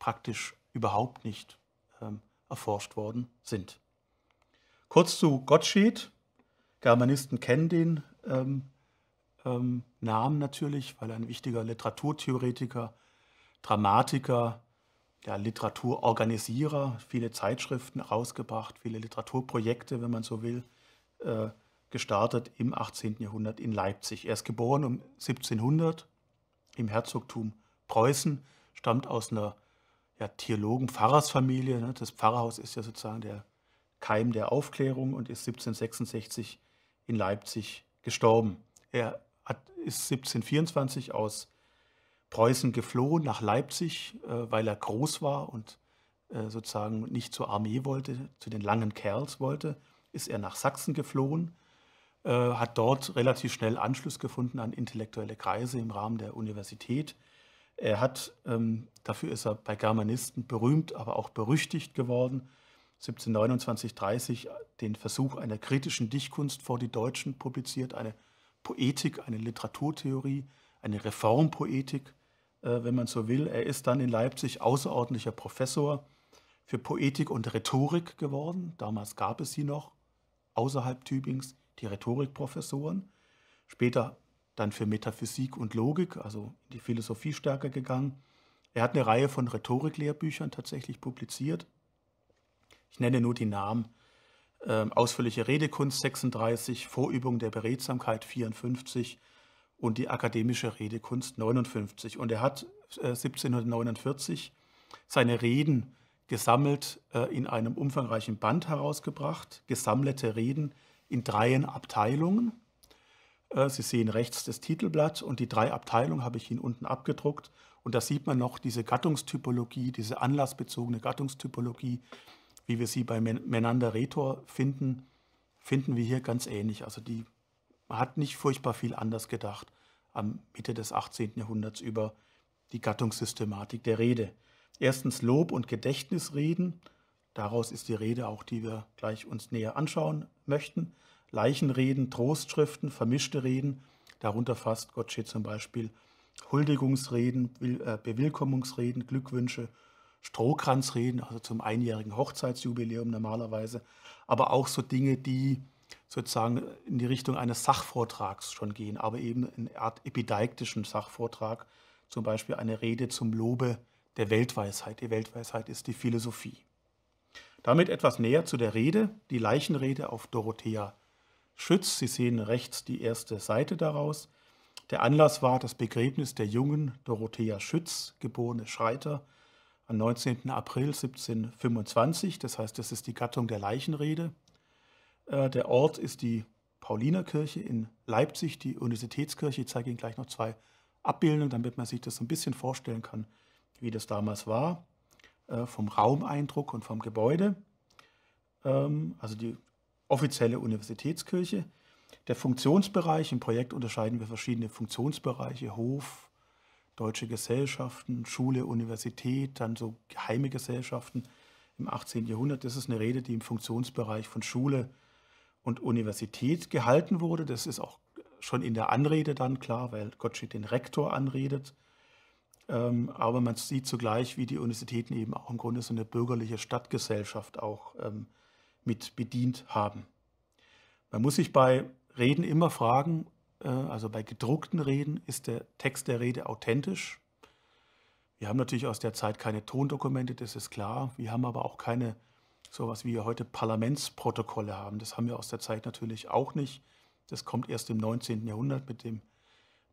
praktisch überhaupt nicht ähm, erforscht worden sind. Kurz zu Gottschied. Germanisten kennen den ähm, ähm, Namen natürlich, weil er ein wichtiger Literaturtheoretiker, Dramatiker, ja, Literaturorganisierer, viele Zeitschriften rausgebracht, viele Literaturprojekte, wenn man so will, äh, gestartet im 18. Jahrhundert in Leipzig. Er ist geboren um 1700 im Herzogtum Preußen, stammt aus einer ja, Theologen-Pfarrersfamilie. Ne? Das Pfarrerhaus ist ja sozusagen der Keim der Aufklärung und ist 1766 in Leipzig gestorben. Er hat, ist 1724 aus Preußen geflohen nach Leipzig, äh, weil er groß war und äh, sozusagen nicht zur Armee wollte, zu den langen Kerls wollte, ist er nach Sachsen geflohen, äh, hat dort relativ schnell Anschluss gefunden an intellektuelle Kreise im Rahmen der Universität. Er hat, ähm, dafür ist er bei Germanisten berühmt, aber auch berüchtigt geworden, 1729, 30 den Versuch einer kritischen Dichtkunst vor die Deutschen publiziert, eine Poetik, eine Literaturtheorie, eine Reformpoetik, äh, wenn man so will. Er ist dann in Leipzig außerordentlicher Professor für Poetik und Rhetorik geworden. Damals gab es sie noch außerhalb Tübings, die Rhetorikprofessoren. Später dann für Metaphysik und Logik, also in die Philosophie stärker gegangen. Er hat eine Reihe von Rhetoriklehrbüchern tatsächlich publiziert ich nenne nur die Namen, äh, ausführliche Redekunst 36, Vorübung der Beredsamkeit 54 und die akademische Redekunst 59. Und er hat äh, 1749 seine Reden gesammelt äh, in einem umfangreichen Band herausgebracht, gesammelte Reden in dreien Abteilungen. Äh, Sie sehen rechts das Titelblatt und die drei Abteilungen habe ich Ihnen unten abgedruckt. Und da sieht man noch diese Gattungstypologie, diese anlassbezogene Gattungstypologie, wie wir sie bei Menander Retor finden, finden wir hier ganz ähnlich. Also die hat nicht furchtbar viel anders gedacht am Mitte des 18. Jahrhunderts über die Gattungssystematik der Rede. Erstens Lob- und Gedächtnisreden. Daraus ist die Rede auch, die wir gleich uns näher anschauen möchten. Leichenreden, Trostschriften, vermischte Reden. Darunter fasst Gottsche zum Beispiel Huldigungsreden, äh, Bewillkommungsreden, Glückwünsche Strohkranzreden, also zum einjährigen Hochzeitsjubiläum normalerweise, aber auch so Dinge, die sozusagen in die Richtung eines Sachvortrags schon gehen, aber eben eine Art epideiktischen Sachvortrag, zum Beispiel eine Rede zum Lobe der Weltweisheit. Die Weltweisheit ist die Philosophie. Damit etwas näher zu der Rede, die Leichenrede auf Dorothea Schütz. Sie sehen rechts die erste Seite daraus. Der Anlass war das Begräbnis der jungen Dorothea Schütz, geborene Schreiter, am 19. April 1725. Das heißt, das ist die Gattung der Leichenrede. Äh, der Ort ist die Paulinerkirche in Leipzig, die Universitätskirche. Ich zeige Ihnen gleich noch zwei Abbildungen, damit man sich das so ein bisschen vorstellen kann, wie das damals war, äh, vom Raumeindruck und vom Gebäude. Ähm, also die offizielle Universitätskirche. Der Funktionsbereich, im Projekt unterscheiden wir verschiedene Funktionsbereiche, Hof, deutsche Gesellschaften, Schule, Universität, dann so geheime Gesellschaften im 18. Jahrhundert. Das ist eine Rede, die im Funktionsbereich von Schule und Universität gehalten wurde. Das ist auch schon in der Anrede dann klar, weil Gottschied den Rektor anredet. Ähm, aber man sieht zugleich, wie die Universitäten eben auch im Grunde so eine bürgerliche Stadtgesellschaft auch ähm, mit bedient haben. Man muss sich bei Reden immer fragen, äh, also bei gedruckten Reden ist der Text der Rede authentisch. Wir haben natürlich aus der Zeit keine Tondokumente, das ist klar. Wir haben aber auch keine so was wie wir heute Parlamentsprotokolle haben. Das haben wir aus der Zeit natürlich auch nicht. Das kommt erst im 19. Jahrhundert mit dem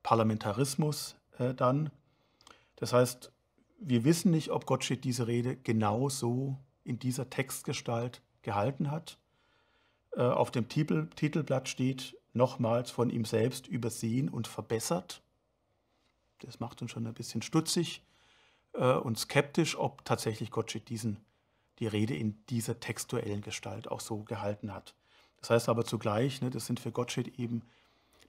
Parlamentarismus äh, dann. Das heißt, wir wissen nicht, ob Gottsched diese Rede genau so in dieser Textgestalt gehalten hat. Äh, auf dem Titel, Titelblatt steht nochmals von ihm selbst übersehen und verbessert. Das macht uns schon ein bisschen stutzig äh, und skeptisch, ob tatsächlich Gottsched diesen, die Rede in dieser textuellen Gestalt auch so gehalten hat. Das heißt aber zugleich, ne, das sind für Gottsched eben,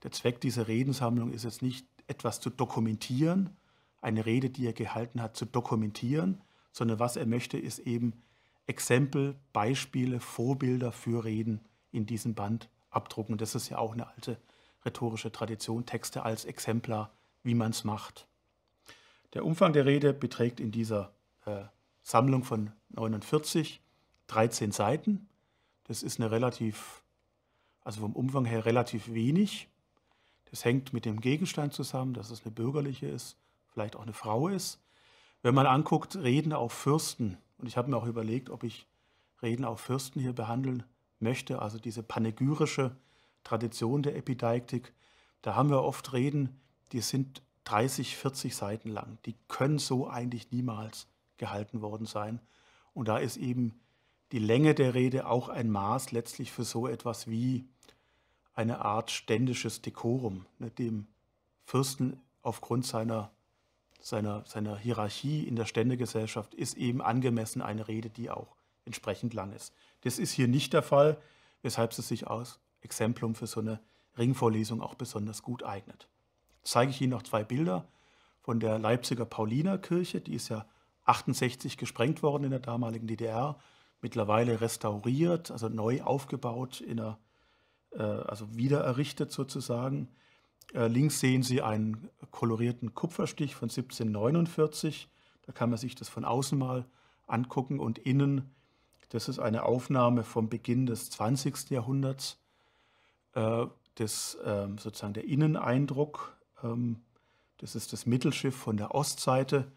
der Zweck dieser Redensammlung ist jetzt nicht etwas zu dokumentieren, eine Rede, die er gehalten hat, zu dokumentieren, sondern was er möchte, ist eben Exempel, Beispiele, Vorbilder für Reden in diesem Band abdrucken. das ist ja auch eine alte rhetorische Tradition, Texte als Exemplar, wie man es macht. Der Umfang der Rede beträgt in dieser äh, Sammlung von 49 13 Seiten. Das ist eine relativ, also vom Umfang her relativ wenig. Das hängt mit dem Gegenstand zusammen, dass es eine bürgerliche ist, vielleicht auch eine Frau ist. Wenn man anguckt, Reden auf Fürsten, und ich habe mir auch überlegt, ob ich Reden auf Fürsten hier behandeln möchte, also diese panegyrische Tradition der Epideiktik, da haben wir oft Reden, die sind 30, 40 Seiten lang. Die können so eigentlich niemals gehalten worden sein. Und da ist eben die Länge der Rede auch ein Maß letztlich für so etwas wie eine Art ständisches Dekorum, ne, dem Fürsten aufgrund seiner, seiner, seiner Hierarchie in der Ständegesellschaft ist eben angemessen eine Rede, die auch entsprechend lang ist. Das ist hier nicht der Fall, weshalb es sich als Exemplum für so eine Ringvorlesung auch besonders gut eignet. Jetzt zeige ich Ihnen noch zwei Bilder von der Leipziger Paulinerkirche, die ist ja 68 gesprengt worden in der damaligen DDR, mittlerweile restauriert, also neu aufgebaut, in einer, äh, also wiedererrichtet sozusagen. Äh, links sehen Sie einen kolorierten Kupferstich von 1749. Da kann man sich das von außen mal angucken und innen das ist eine Aufnahme vom Beginn des 20. Jahrhunderts, äh, des, äh, sozusagen der Inneneindruck. Ähm, das ist das Mittelschiff von der Ostseite.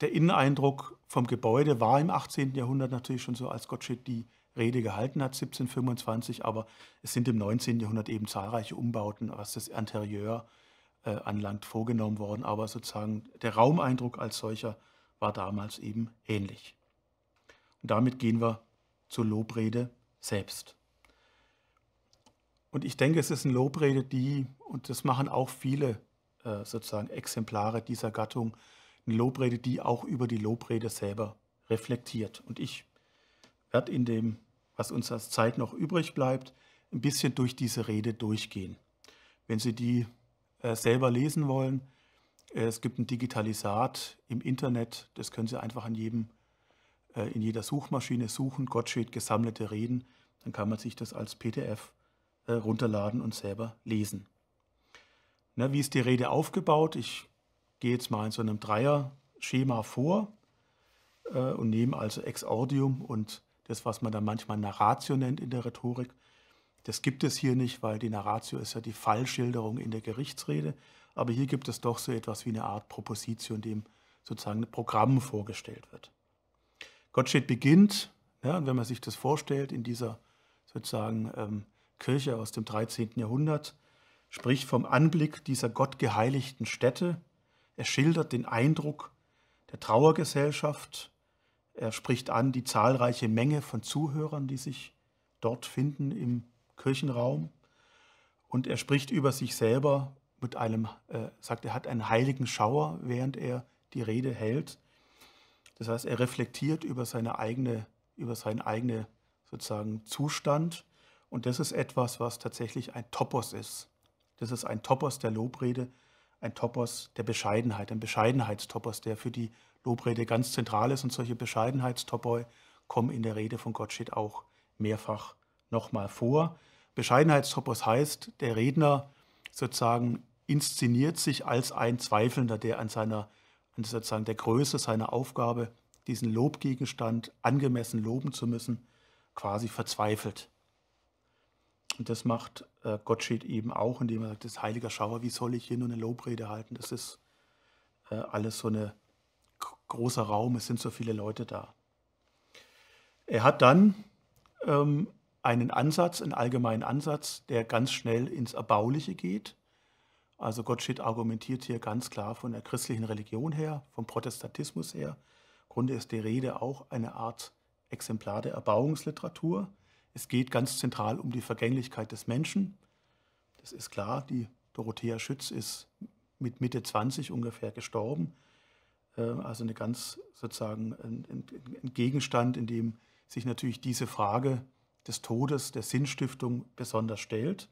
Der Inneneindruck vom Gebäude war im 18. Jahrhundert natürlich schon so, als Gottschild die Rede gehalten hat, 1725, aber es sind im 19. Jahrhundert eben zahlreiche Umbauten, was das Interieur äh, anlangt, vorgenommen worden. Aber sozusagen der Raumeindruck als solcher war damals eben ähnlich. Und damit gehen wir zur Lobrede selbst. Und ich denke, es ist eine Lobrede, die, und das machen auch viele äh, sozusagen Exemplare dieser Gattung, eine Lobrede, die auch über die Lobrede selber reflektiert. Und ich werde in dem, was uns als Zeit noch übrig bleibt, ein bisschen durch diese Rede durchgehen. Wenn Sie die äh, selber lesen wollen, äh, es gibt ein Digitalisat im Internet, das können Sie einfach an jedem äh, in jeder Suchmaschine suchen, Gottsched gesammelte Reden, dann kann man sich das als PDF äh, runterladen und selber lesen. Na, wie ist die Rede aufgebaut? Ich gehe jetzt mal in so einem Dreier-Schema vor äh, und nehme also Exordium und das, was man dann manchmal Narratio nennt in der Rhetorik. Das gibt es hier nicht, weil die Narratio ist ja die Fallschilderung in der Gerichtsrede. Aber hier gibt es doch so etwas wie eine Art Propositio, in dem sozusagen ein Programm vorgestellt wird. Gottsched beginnt, ja, und wenn man sich das vorstellt in dieser sozusagen ähm, Kirche aus dem 13. Jahrhundert, spricht vom Anblick dieser gottgeheiligten Städte. Er schildert den Eindruck der Trauergesellschaft. Er spricht an die zahlreiche Menge von Zuhörern, die sich dort finden im Kirchenraum. Und er spricht über sich selber mit einem, äh, sagt, er hat einen heiligen Schauer, während er die Rede hält. Das heißt, er reflektiert über, seine eigene, über seinen eigenen sozusagen Zustand. Und das ist etwas, was tatsächlich ein Topos ist. Das ist ein Topos der Lobrede, ein Topos der Bescheidenheit, ein Bescheidenheitstopos, der für die Lobrede ganz zentral ist. Und solche Bescheidenheitstopoi kommen in der Rede von Gottsched auch mehrfach nochmal vor. Bescheidenheitstopos heißt, der Redner sozusagen inszeniert sich als ein Zweifelnder, der an seiner und sozusagen der Größe seiner Aufgabe, diesen Lobgegenstand angemessen loben zu müssen, quasi verzweifelt. Und das macht äh, Gottsched eben auch, indem er sagt, das ist heiliger Schauer, wie soll ich hier nur eine Lobrede halten? Das ist äh, alles so ein großer Raum, es sind so viele Leute da. Er hat dann ähm, einen Ansatz, einen allgemeinen Ansatz, der ganz schnell ins Erbauliche geht. Also Gottsched argumentiert hier ganz klar von der christlichen Religion her, vom Protestantismus her. Im Grunde ist die Rede auch eine Art Exemplar der Erbauungsliteratur. Es geht ganz zentral um die Vergänglichkeit des Menschen. Das ist klar, die Dorothea Schütz ist mit Mitte 20 ungefähr gestorben. Äh, also eine ganz sozusagen ein Gegenstand, in dem sich natürlich diese Frage des Todes, der Sinnstiftung besonders stellt.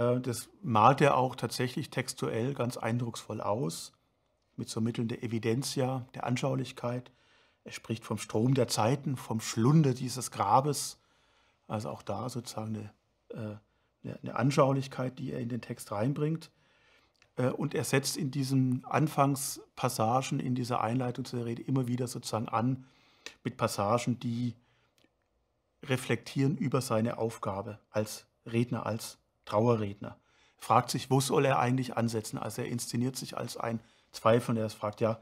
Äh, das malt er auch tatsächlich textuell ganz eindrucksvoll aus, mit so Mitteln der Evidentia, der Anschaulichkeit. Er spricht vom Strom der Zeiten, vom Schlunde dieses Grabes. Also auch da sozusagen eine, äh, eine Anschaulichkeit, die er in den Text reinbringt. Äh, und er setzt in diesen Anfangspassagen, in dieser Einleitung zu der Rede immer wieder sozusagen an mit Passagen, die reflektieren über seine Aufgabe als Redner, als Trauerredner. Fragt sich, wo soll er eigentlich ansetzen? Also er inszeniert sich als ein Zweifelnder. Er fragt ja,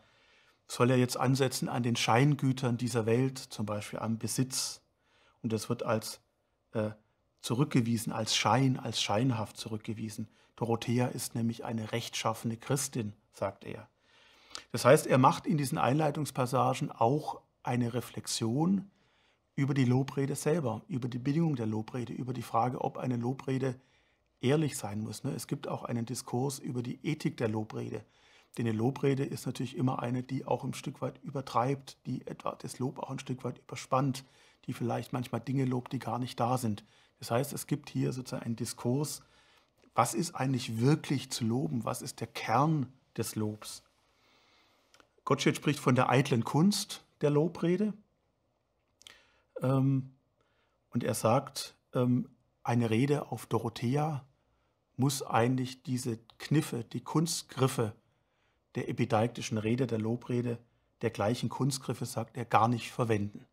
soll er jetzt ansetzen an den Scheingütern dieser Welt, zum Beispiel am Besitz? Und das wird als äh, zurückgewiesen, als Schein, als scheinhaft zurückgewiesen. Dorothea ist nämlich eine rechtschaffene Christin, sagt er. Das heißt, er macht in diesen Einleitungspassagen auch eine Reflexion über die Lobrede selber, über die Bedingung der Lobrede, über die Frage, ob eine Lobrede ehrlich sein muss. Ne? Es gibt auch einen Diskurs über die Ethik der Lobrede. Denn eine Lobrede ist natürlich immer eine, die auch ein Stück weit übertreibt, die etwa das Lob auch ein Stück weit überspannt, die vielleicht manchmal Dinge lobt, die gar nicht da sind. Das heißt, es gibt hier sozusagen einen Diskurs, was ist eigentlich wirklich zu loben, was ist der Kern des Lobs. Gottsched spricht von der eitlen Kunst der Lobrede. Ähm, und er sagt, ähm, eine Rede auf Dorothea muss eigentlich diese Kniffe, die Kunstgriffe der epideiktischen Rede, der Lobrede, der gleichen Kunstgriffe, sagt er, gar nicht verwenden.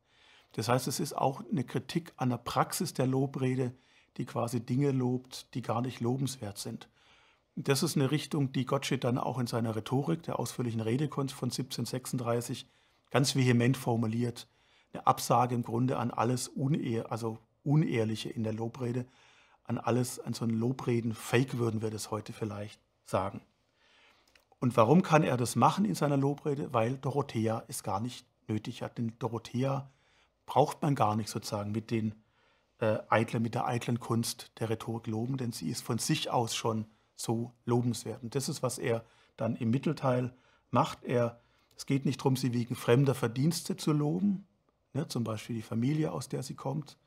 Das heißt, es ist auch eine Kritik an der Praxis der Lobrede, die quasi Dinge lobt, die gar nicht lobenswert sind. Das ist eine Richtung, die Gottsched dann auch in seiner Rhetorik der ausführlichen Redekunst von 1736 ganz vehement formuliert. Eine Absage im Grunde an alles Unehr, also Unehrliche in der Lobrede an alles, an so ein Lobreden, Fake würden wir das heute vielleicht sagen. Und warum kann er das machen in seiner Lobrede? Weil Dorothea es gar nicht nötig hat. Denn Dorothea braucht man gar nicht sozusagen mit den äh, eitlen, mit der eitlen Kunst der Rhetorik loben, denn sie ist von sich aus schon so lobenswert. Und das ist, was er dann im Mittelteil macht. Er, es geht nicht darum, sie wegen fremder Verdienste zu loben, ne, zum Beispiel die Familie, aus der sie kommt,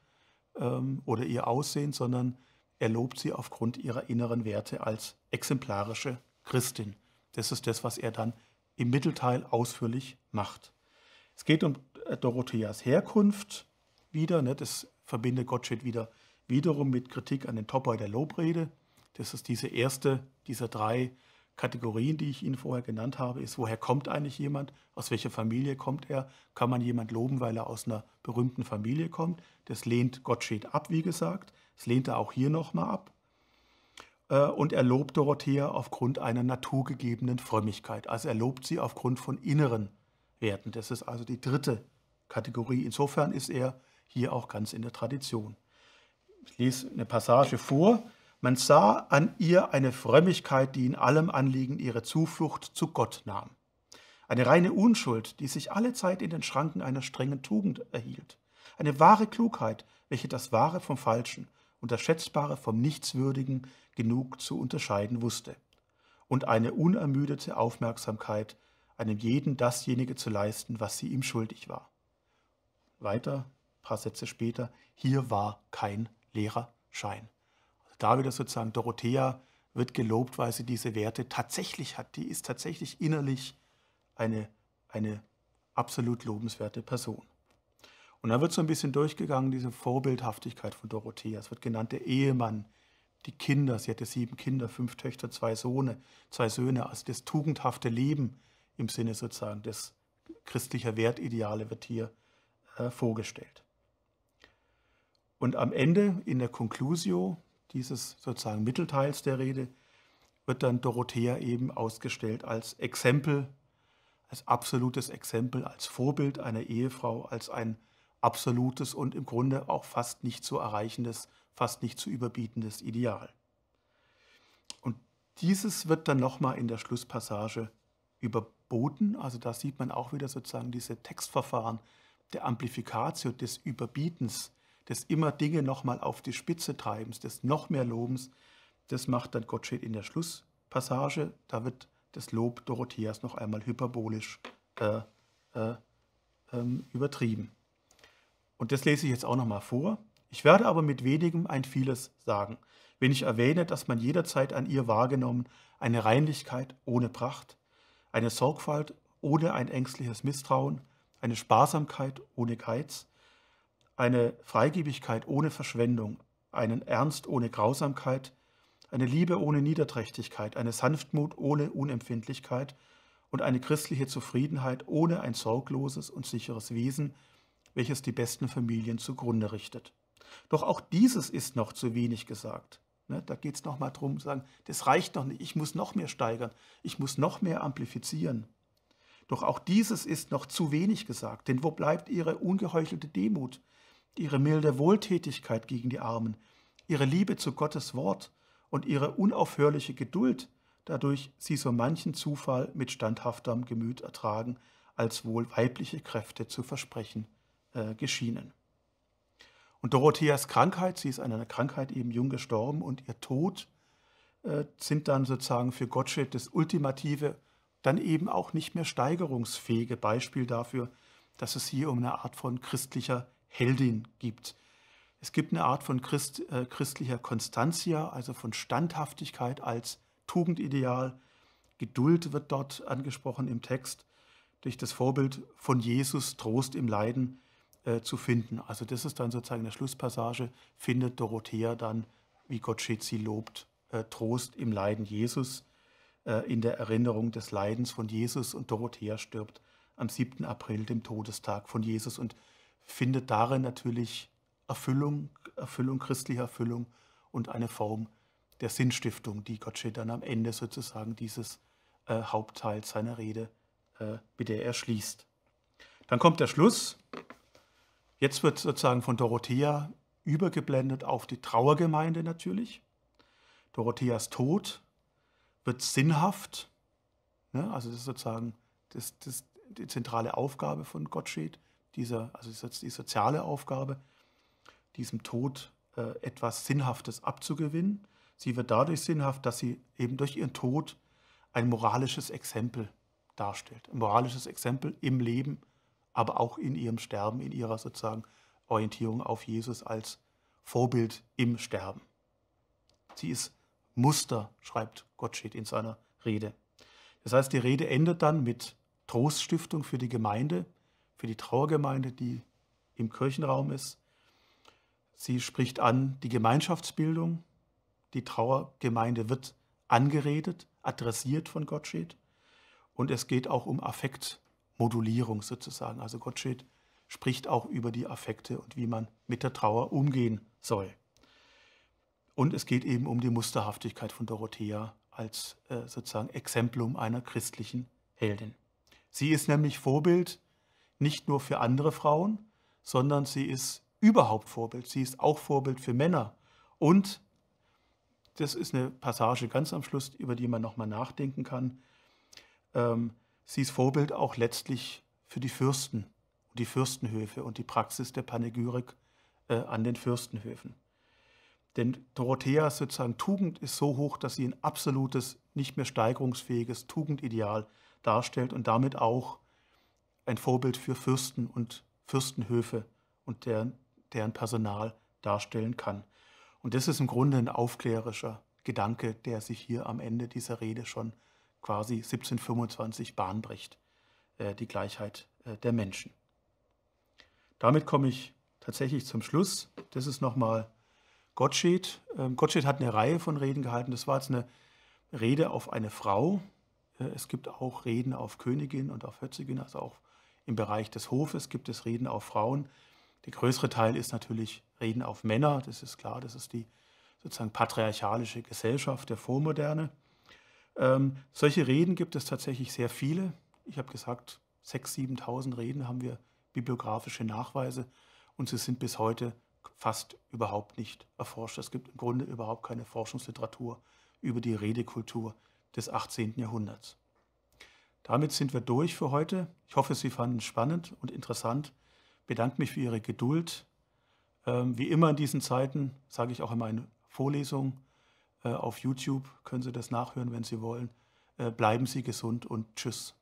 ähm, oder ihr Aussehen, sondern er lobt sie aufgrund ihrer inneren Werte als exemplarische Christin. Das ist das, was er dann im Mittelteil ausführlich macht. Es geht um äh, Dorotheas Herkunft wieder. Ne? Das verbindet Gottsched wieder wiederum mit Kritik an den Topoi der Lobrede. Das ist diese erste dieser drei Kategorien, die ich Ihnen vorher genannt habe, ist, woher kommt eigentlich jemand, aus welcher Familie kommt er, kann man jemand loben, weil er aus einer berühmten Familie kommt. Das lehnt Gottsched ab, wie gesagt. Das lehnt er auch hier nochmal ab. Äh, und er lobt Dorothea aufgrund einer naturgegebenen Frömmigkeit. Also er lobt sie aufgrund von inneren Werten. Das ist also die dritte Kategorie. Insofern ist er hier auch ganz in der Tradition. Ich lese eine Passage vor. Man sah an ihr eine Frömmigkeit, die in allem Anliegen ihre Zuflucht zu Gott nahm. Eine reine Unschuld, die sich alle Zeit in den Schranken einer strengen Tugend erhielt. Eine wahre Klugheit, welche das Wahre vom Falschen und das Schätzbare vom Nichtswürdigen genug zu unterscheiden wusste. Und eine unermüdete Aufmerksamkeit, einem jeden dasjenige zu leisten, was sie ihm schuldig war. Weiter, paar Sätze später, hier war kein leerer Schein da wieder sozusagen Dorothea wird gelobt, weil sie diese Werte tatsächlich hat. Die ist tatsächlich innerlich eine, eine absolut lobenswerte Person. Und dann wird so ein bisschen durchgegangen, diese Vorbildhaftigkeit von Dorothea. Es wird genannt der Ehemann, die Kinder. Sie hatte sieben Kinder, fünf Töchter, zwei Sohne, zwei Söhne. Also das tugendhafte Leben im Sinne sozusagen des christlicher Wertideale wird hier äh, vorgestellt. Und am Ende in der Conclusio dieses sozusagen Mittelteils der Rede wird dann Dorothea eben ausgestellt als Exempel, als absolutes Exempel, als Vorbild einer Ehefrau, als ein absolutes und im Grunde auch fast nicht zu erreichendes, fast nicht zu überbietendes Ideal. Und dieses wird dann nochmal in der Schlusspassage überboten. Also da sieht man auch wieder sozusagen diese Textverfahren der Amplificatio des Überbietens, des immer Dinge nochmal auf die Spitze treibens, des noch mehr Lobens, das macht dann Gottsched in der Schlusspassage. Da wird das Lob Dorotheas noch einmal hyperbolisch äh, äh, ähm, übertrieben. Und das lese ich jetzt auch nochmal vor. Ich werde aber mit wenigem ein vieles sagen, wenn ich erwähne, dass man jederzeit an ihr wahrgenommen eine Reinlichkeit ohne Pracht, eine Sorgfalt ohne ein ängstliches Misstrauen, eine Sparsamkeit ohne Geiz, eine Freigebigkeit ohne Verschwendung, einen Ernst ohne Grausamkeit, eine Liebe ohne Niederträchtigkeit, eine Sanftmut ohne Unempfindlichkeit und eine christliche Zufriedenheit ohne ein sorgloses und sicheres Wesen, welches die besten Familien zugrunde richtet. Doch auch dieses ist noch zu wenig gesagt. Ne, da geht es nochmal darum, sagen, das reicht noch nicht, ich muss noch mehr steigern, ich muss noch mehr amplifizieren. Doch auch dieses ist noch zu wenig gesagt, denn wo bleibt ihre ungeheuchelte Demut, ihre milde Wohltätigkeit gegen die Armen, ihre Liebe zu Gottes Wort und ihre unaufhörliche Geduld, dadurch sie so manchen Zufall mit standhaftem Gemüt ertragen, als wohl weibliche Kräfte zu versprechen äh, geschienen. Und Dorotheas Krankheit, sie ist an einer Krankheit eben jung gestorben und ihr Tod äh, sind dann sozusagen für Gottsched das ultimative, dann eben auch nicht mehr steigerungsfähige Beispiel dafür, dass es hier um eine Art von christlicher Heldin gibt. Es gibt eine Art von Christ, äh, christlicher Konstantia, also von Standhaftigkeit als Tugendideal. Geduld wird dort angesprochen im Text, durch das Vorbild von Jesus Trost im Leiden äh, zu finden. Also das ist dann sozusagen der Schlusspassage, findet Dorothea dann, wie Gottsched sie lobt, äh, Trost im Leiden Jesus, äh, in der Erinnerung des Leidens von Jesus und Dorothea stirbt am 7. April, dem Todestag von Jesus. Und findet darin natürlich Erfüllung, Erfüllung, christliche Erfüllung und eine Form der Sinnstiftung, die Gottsched dann am Ende sozusagen dieses äh, Hauptteils seiner Rede, äh, mit der er schließt. Dann kommt der Schluss. Jetzt wird sozusagen von Dorothea übergeblendet auf die Trauergemeinde natürlich. Dorotheas Tod wird sinnhaft, ne? also das ist sozusagen das, das, die zentrale Aufgabe von Gottsched, dieser, also die soziale Aufgabe, diesem Tod äh, etwas Sinnhaftes abzugewinnen. Sie wird dadurch sinnhaft, dass sie eben durch ihren Tod ein moralisches Exempel darstellt. Ein moralisches Exempel im Leben, aber auch in ihrem Sterben, in ihrer sozusagen Orientierung auf Jesus als Vorbild im Sterben. Sie ist Muster, schreibt Gottsched in seiner Rede. Das heißt, die Rede endet dann mit Troststiftung für die Gemeinde, für die Trauergemeinde, die im Kirchenraum ist. Sie spricht an die Gemeinschaftsbildung. Die Trauergemeinde wird angeredet, adressiert von Gottsched. Und es geht auch um Affektmodulierung sozusagen. Also Gottsched spricht auch über die Affekte und wie man mit der Trauer umgehen soll. Und es geht eben um die Musterhaftigkeit von Dorothea als äh, sozusagen Exemplum einer christlichen Heldin. Sie ist nämlich Vorbild nicht nur für andere Frauen, sondern sie ist überhaupt Vorbild. Sie ist auch Vorbild für Männer. Und das ist eine Passage ganz am Schluss, über die man nochmal nachdenken kann. Ähm, sie ist Vorbild auch letztlich für die Fürsten und die Fürstenhöfe und die Praxis der Panegyrik äh, an den Fürstenhöfen. Denn Dorothea sozusagen Tugend ist so hoch, dass sie ein absolutes, nicht mehr steigerungsfähiges Tugendideal darstellt und damit auch ein Vorbild für Fürsten und Fürstenhöfe und deren, deren Personal darstellen kann. Und das ist im Grunde ein aufklärischer Gedanke, der sich hier am Ende dieser Rede schon quasi 1725 bahnbricht, äh, die Gleichheit äh, der Menschen. Damit komme ich tatsächlich zum Schluss. Das ist nochmal Gottsched. Ähm, Gottsched hat eine Reihe von Reden gehalten. Das war jetzt eine Rede auf eine Frau. Äh, es gibt auch Reden auf Königin und auf Hötzigin, also auch im Bereich des Hofes gibt es Reden auf Frauen. Der größere Teil ist natürlich Reden auf Männer. Das ist klar, das ist die sozusagen patriarchalische Gesellschaft der Vormoderne. Ähm, solche Reden gibt es tatsächlich sehr viele. Ich habe gesagt, 6.000, 7.000 Reden haben wir bibliografische Nachweise und sie sind bis heute fast überhaupt nicht erforscht. Es gibt im Grunde überhaupt keine Forschungsliteratur über die Redekultur des 18. Jahrhunderts. Damit sind wir durch für heute. Ich hoffe, Sie fanden es spannend und interessant. Ich bedanke mich für Ihre Geduld. Ähm, wie immer in diesen Zeiten sage ich auch in meinen Vorlesungen äh, auf YouTube. Können Sie das nachhören, wenn Sie wollen. Äh, bleiben Sie gesund und tschüss.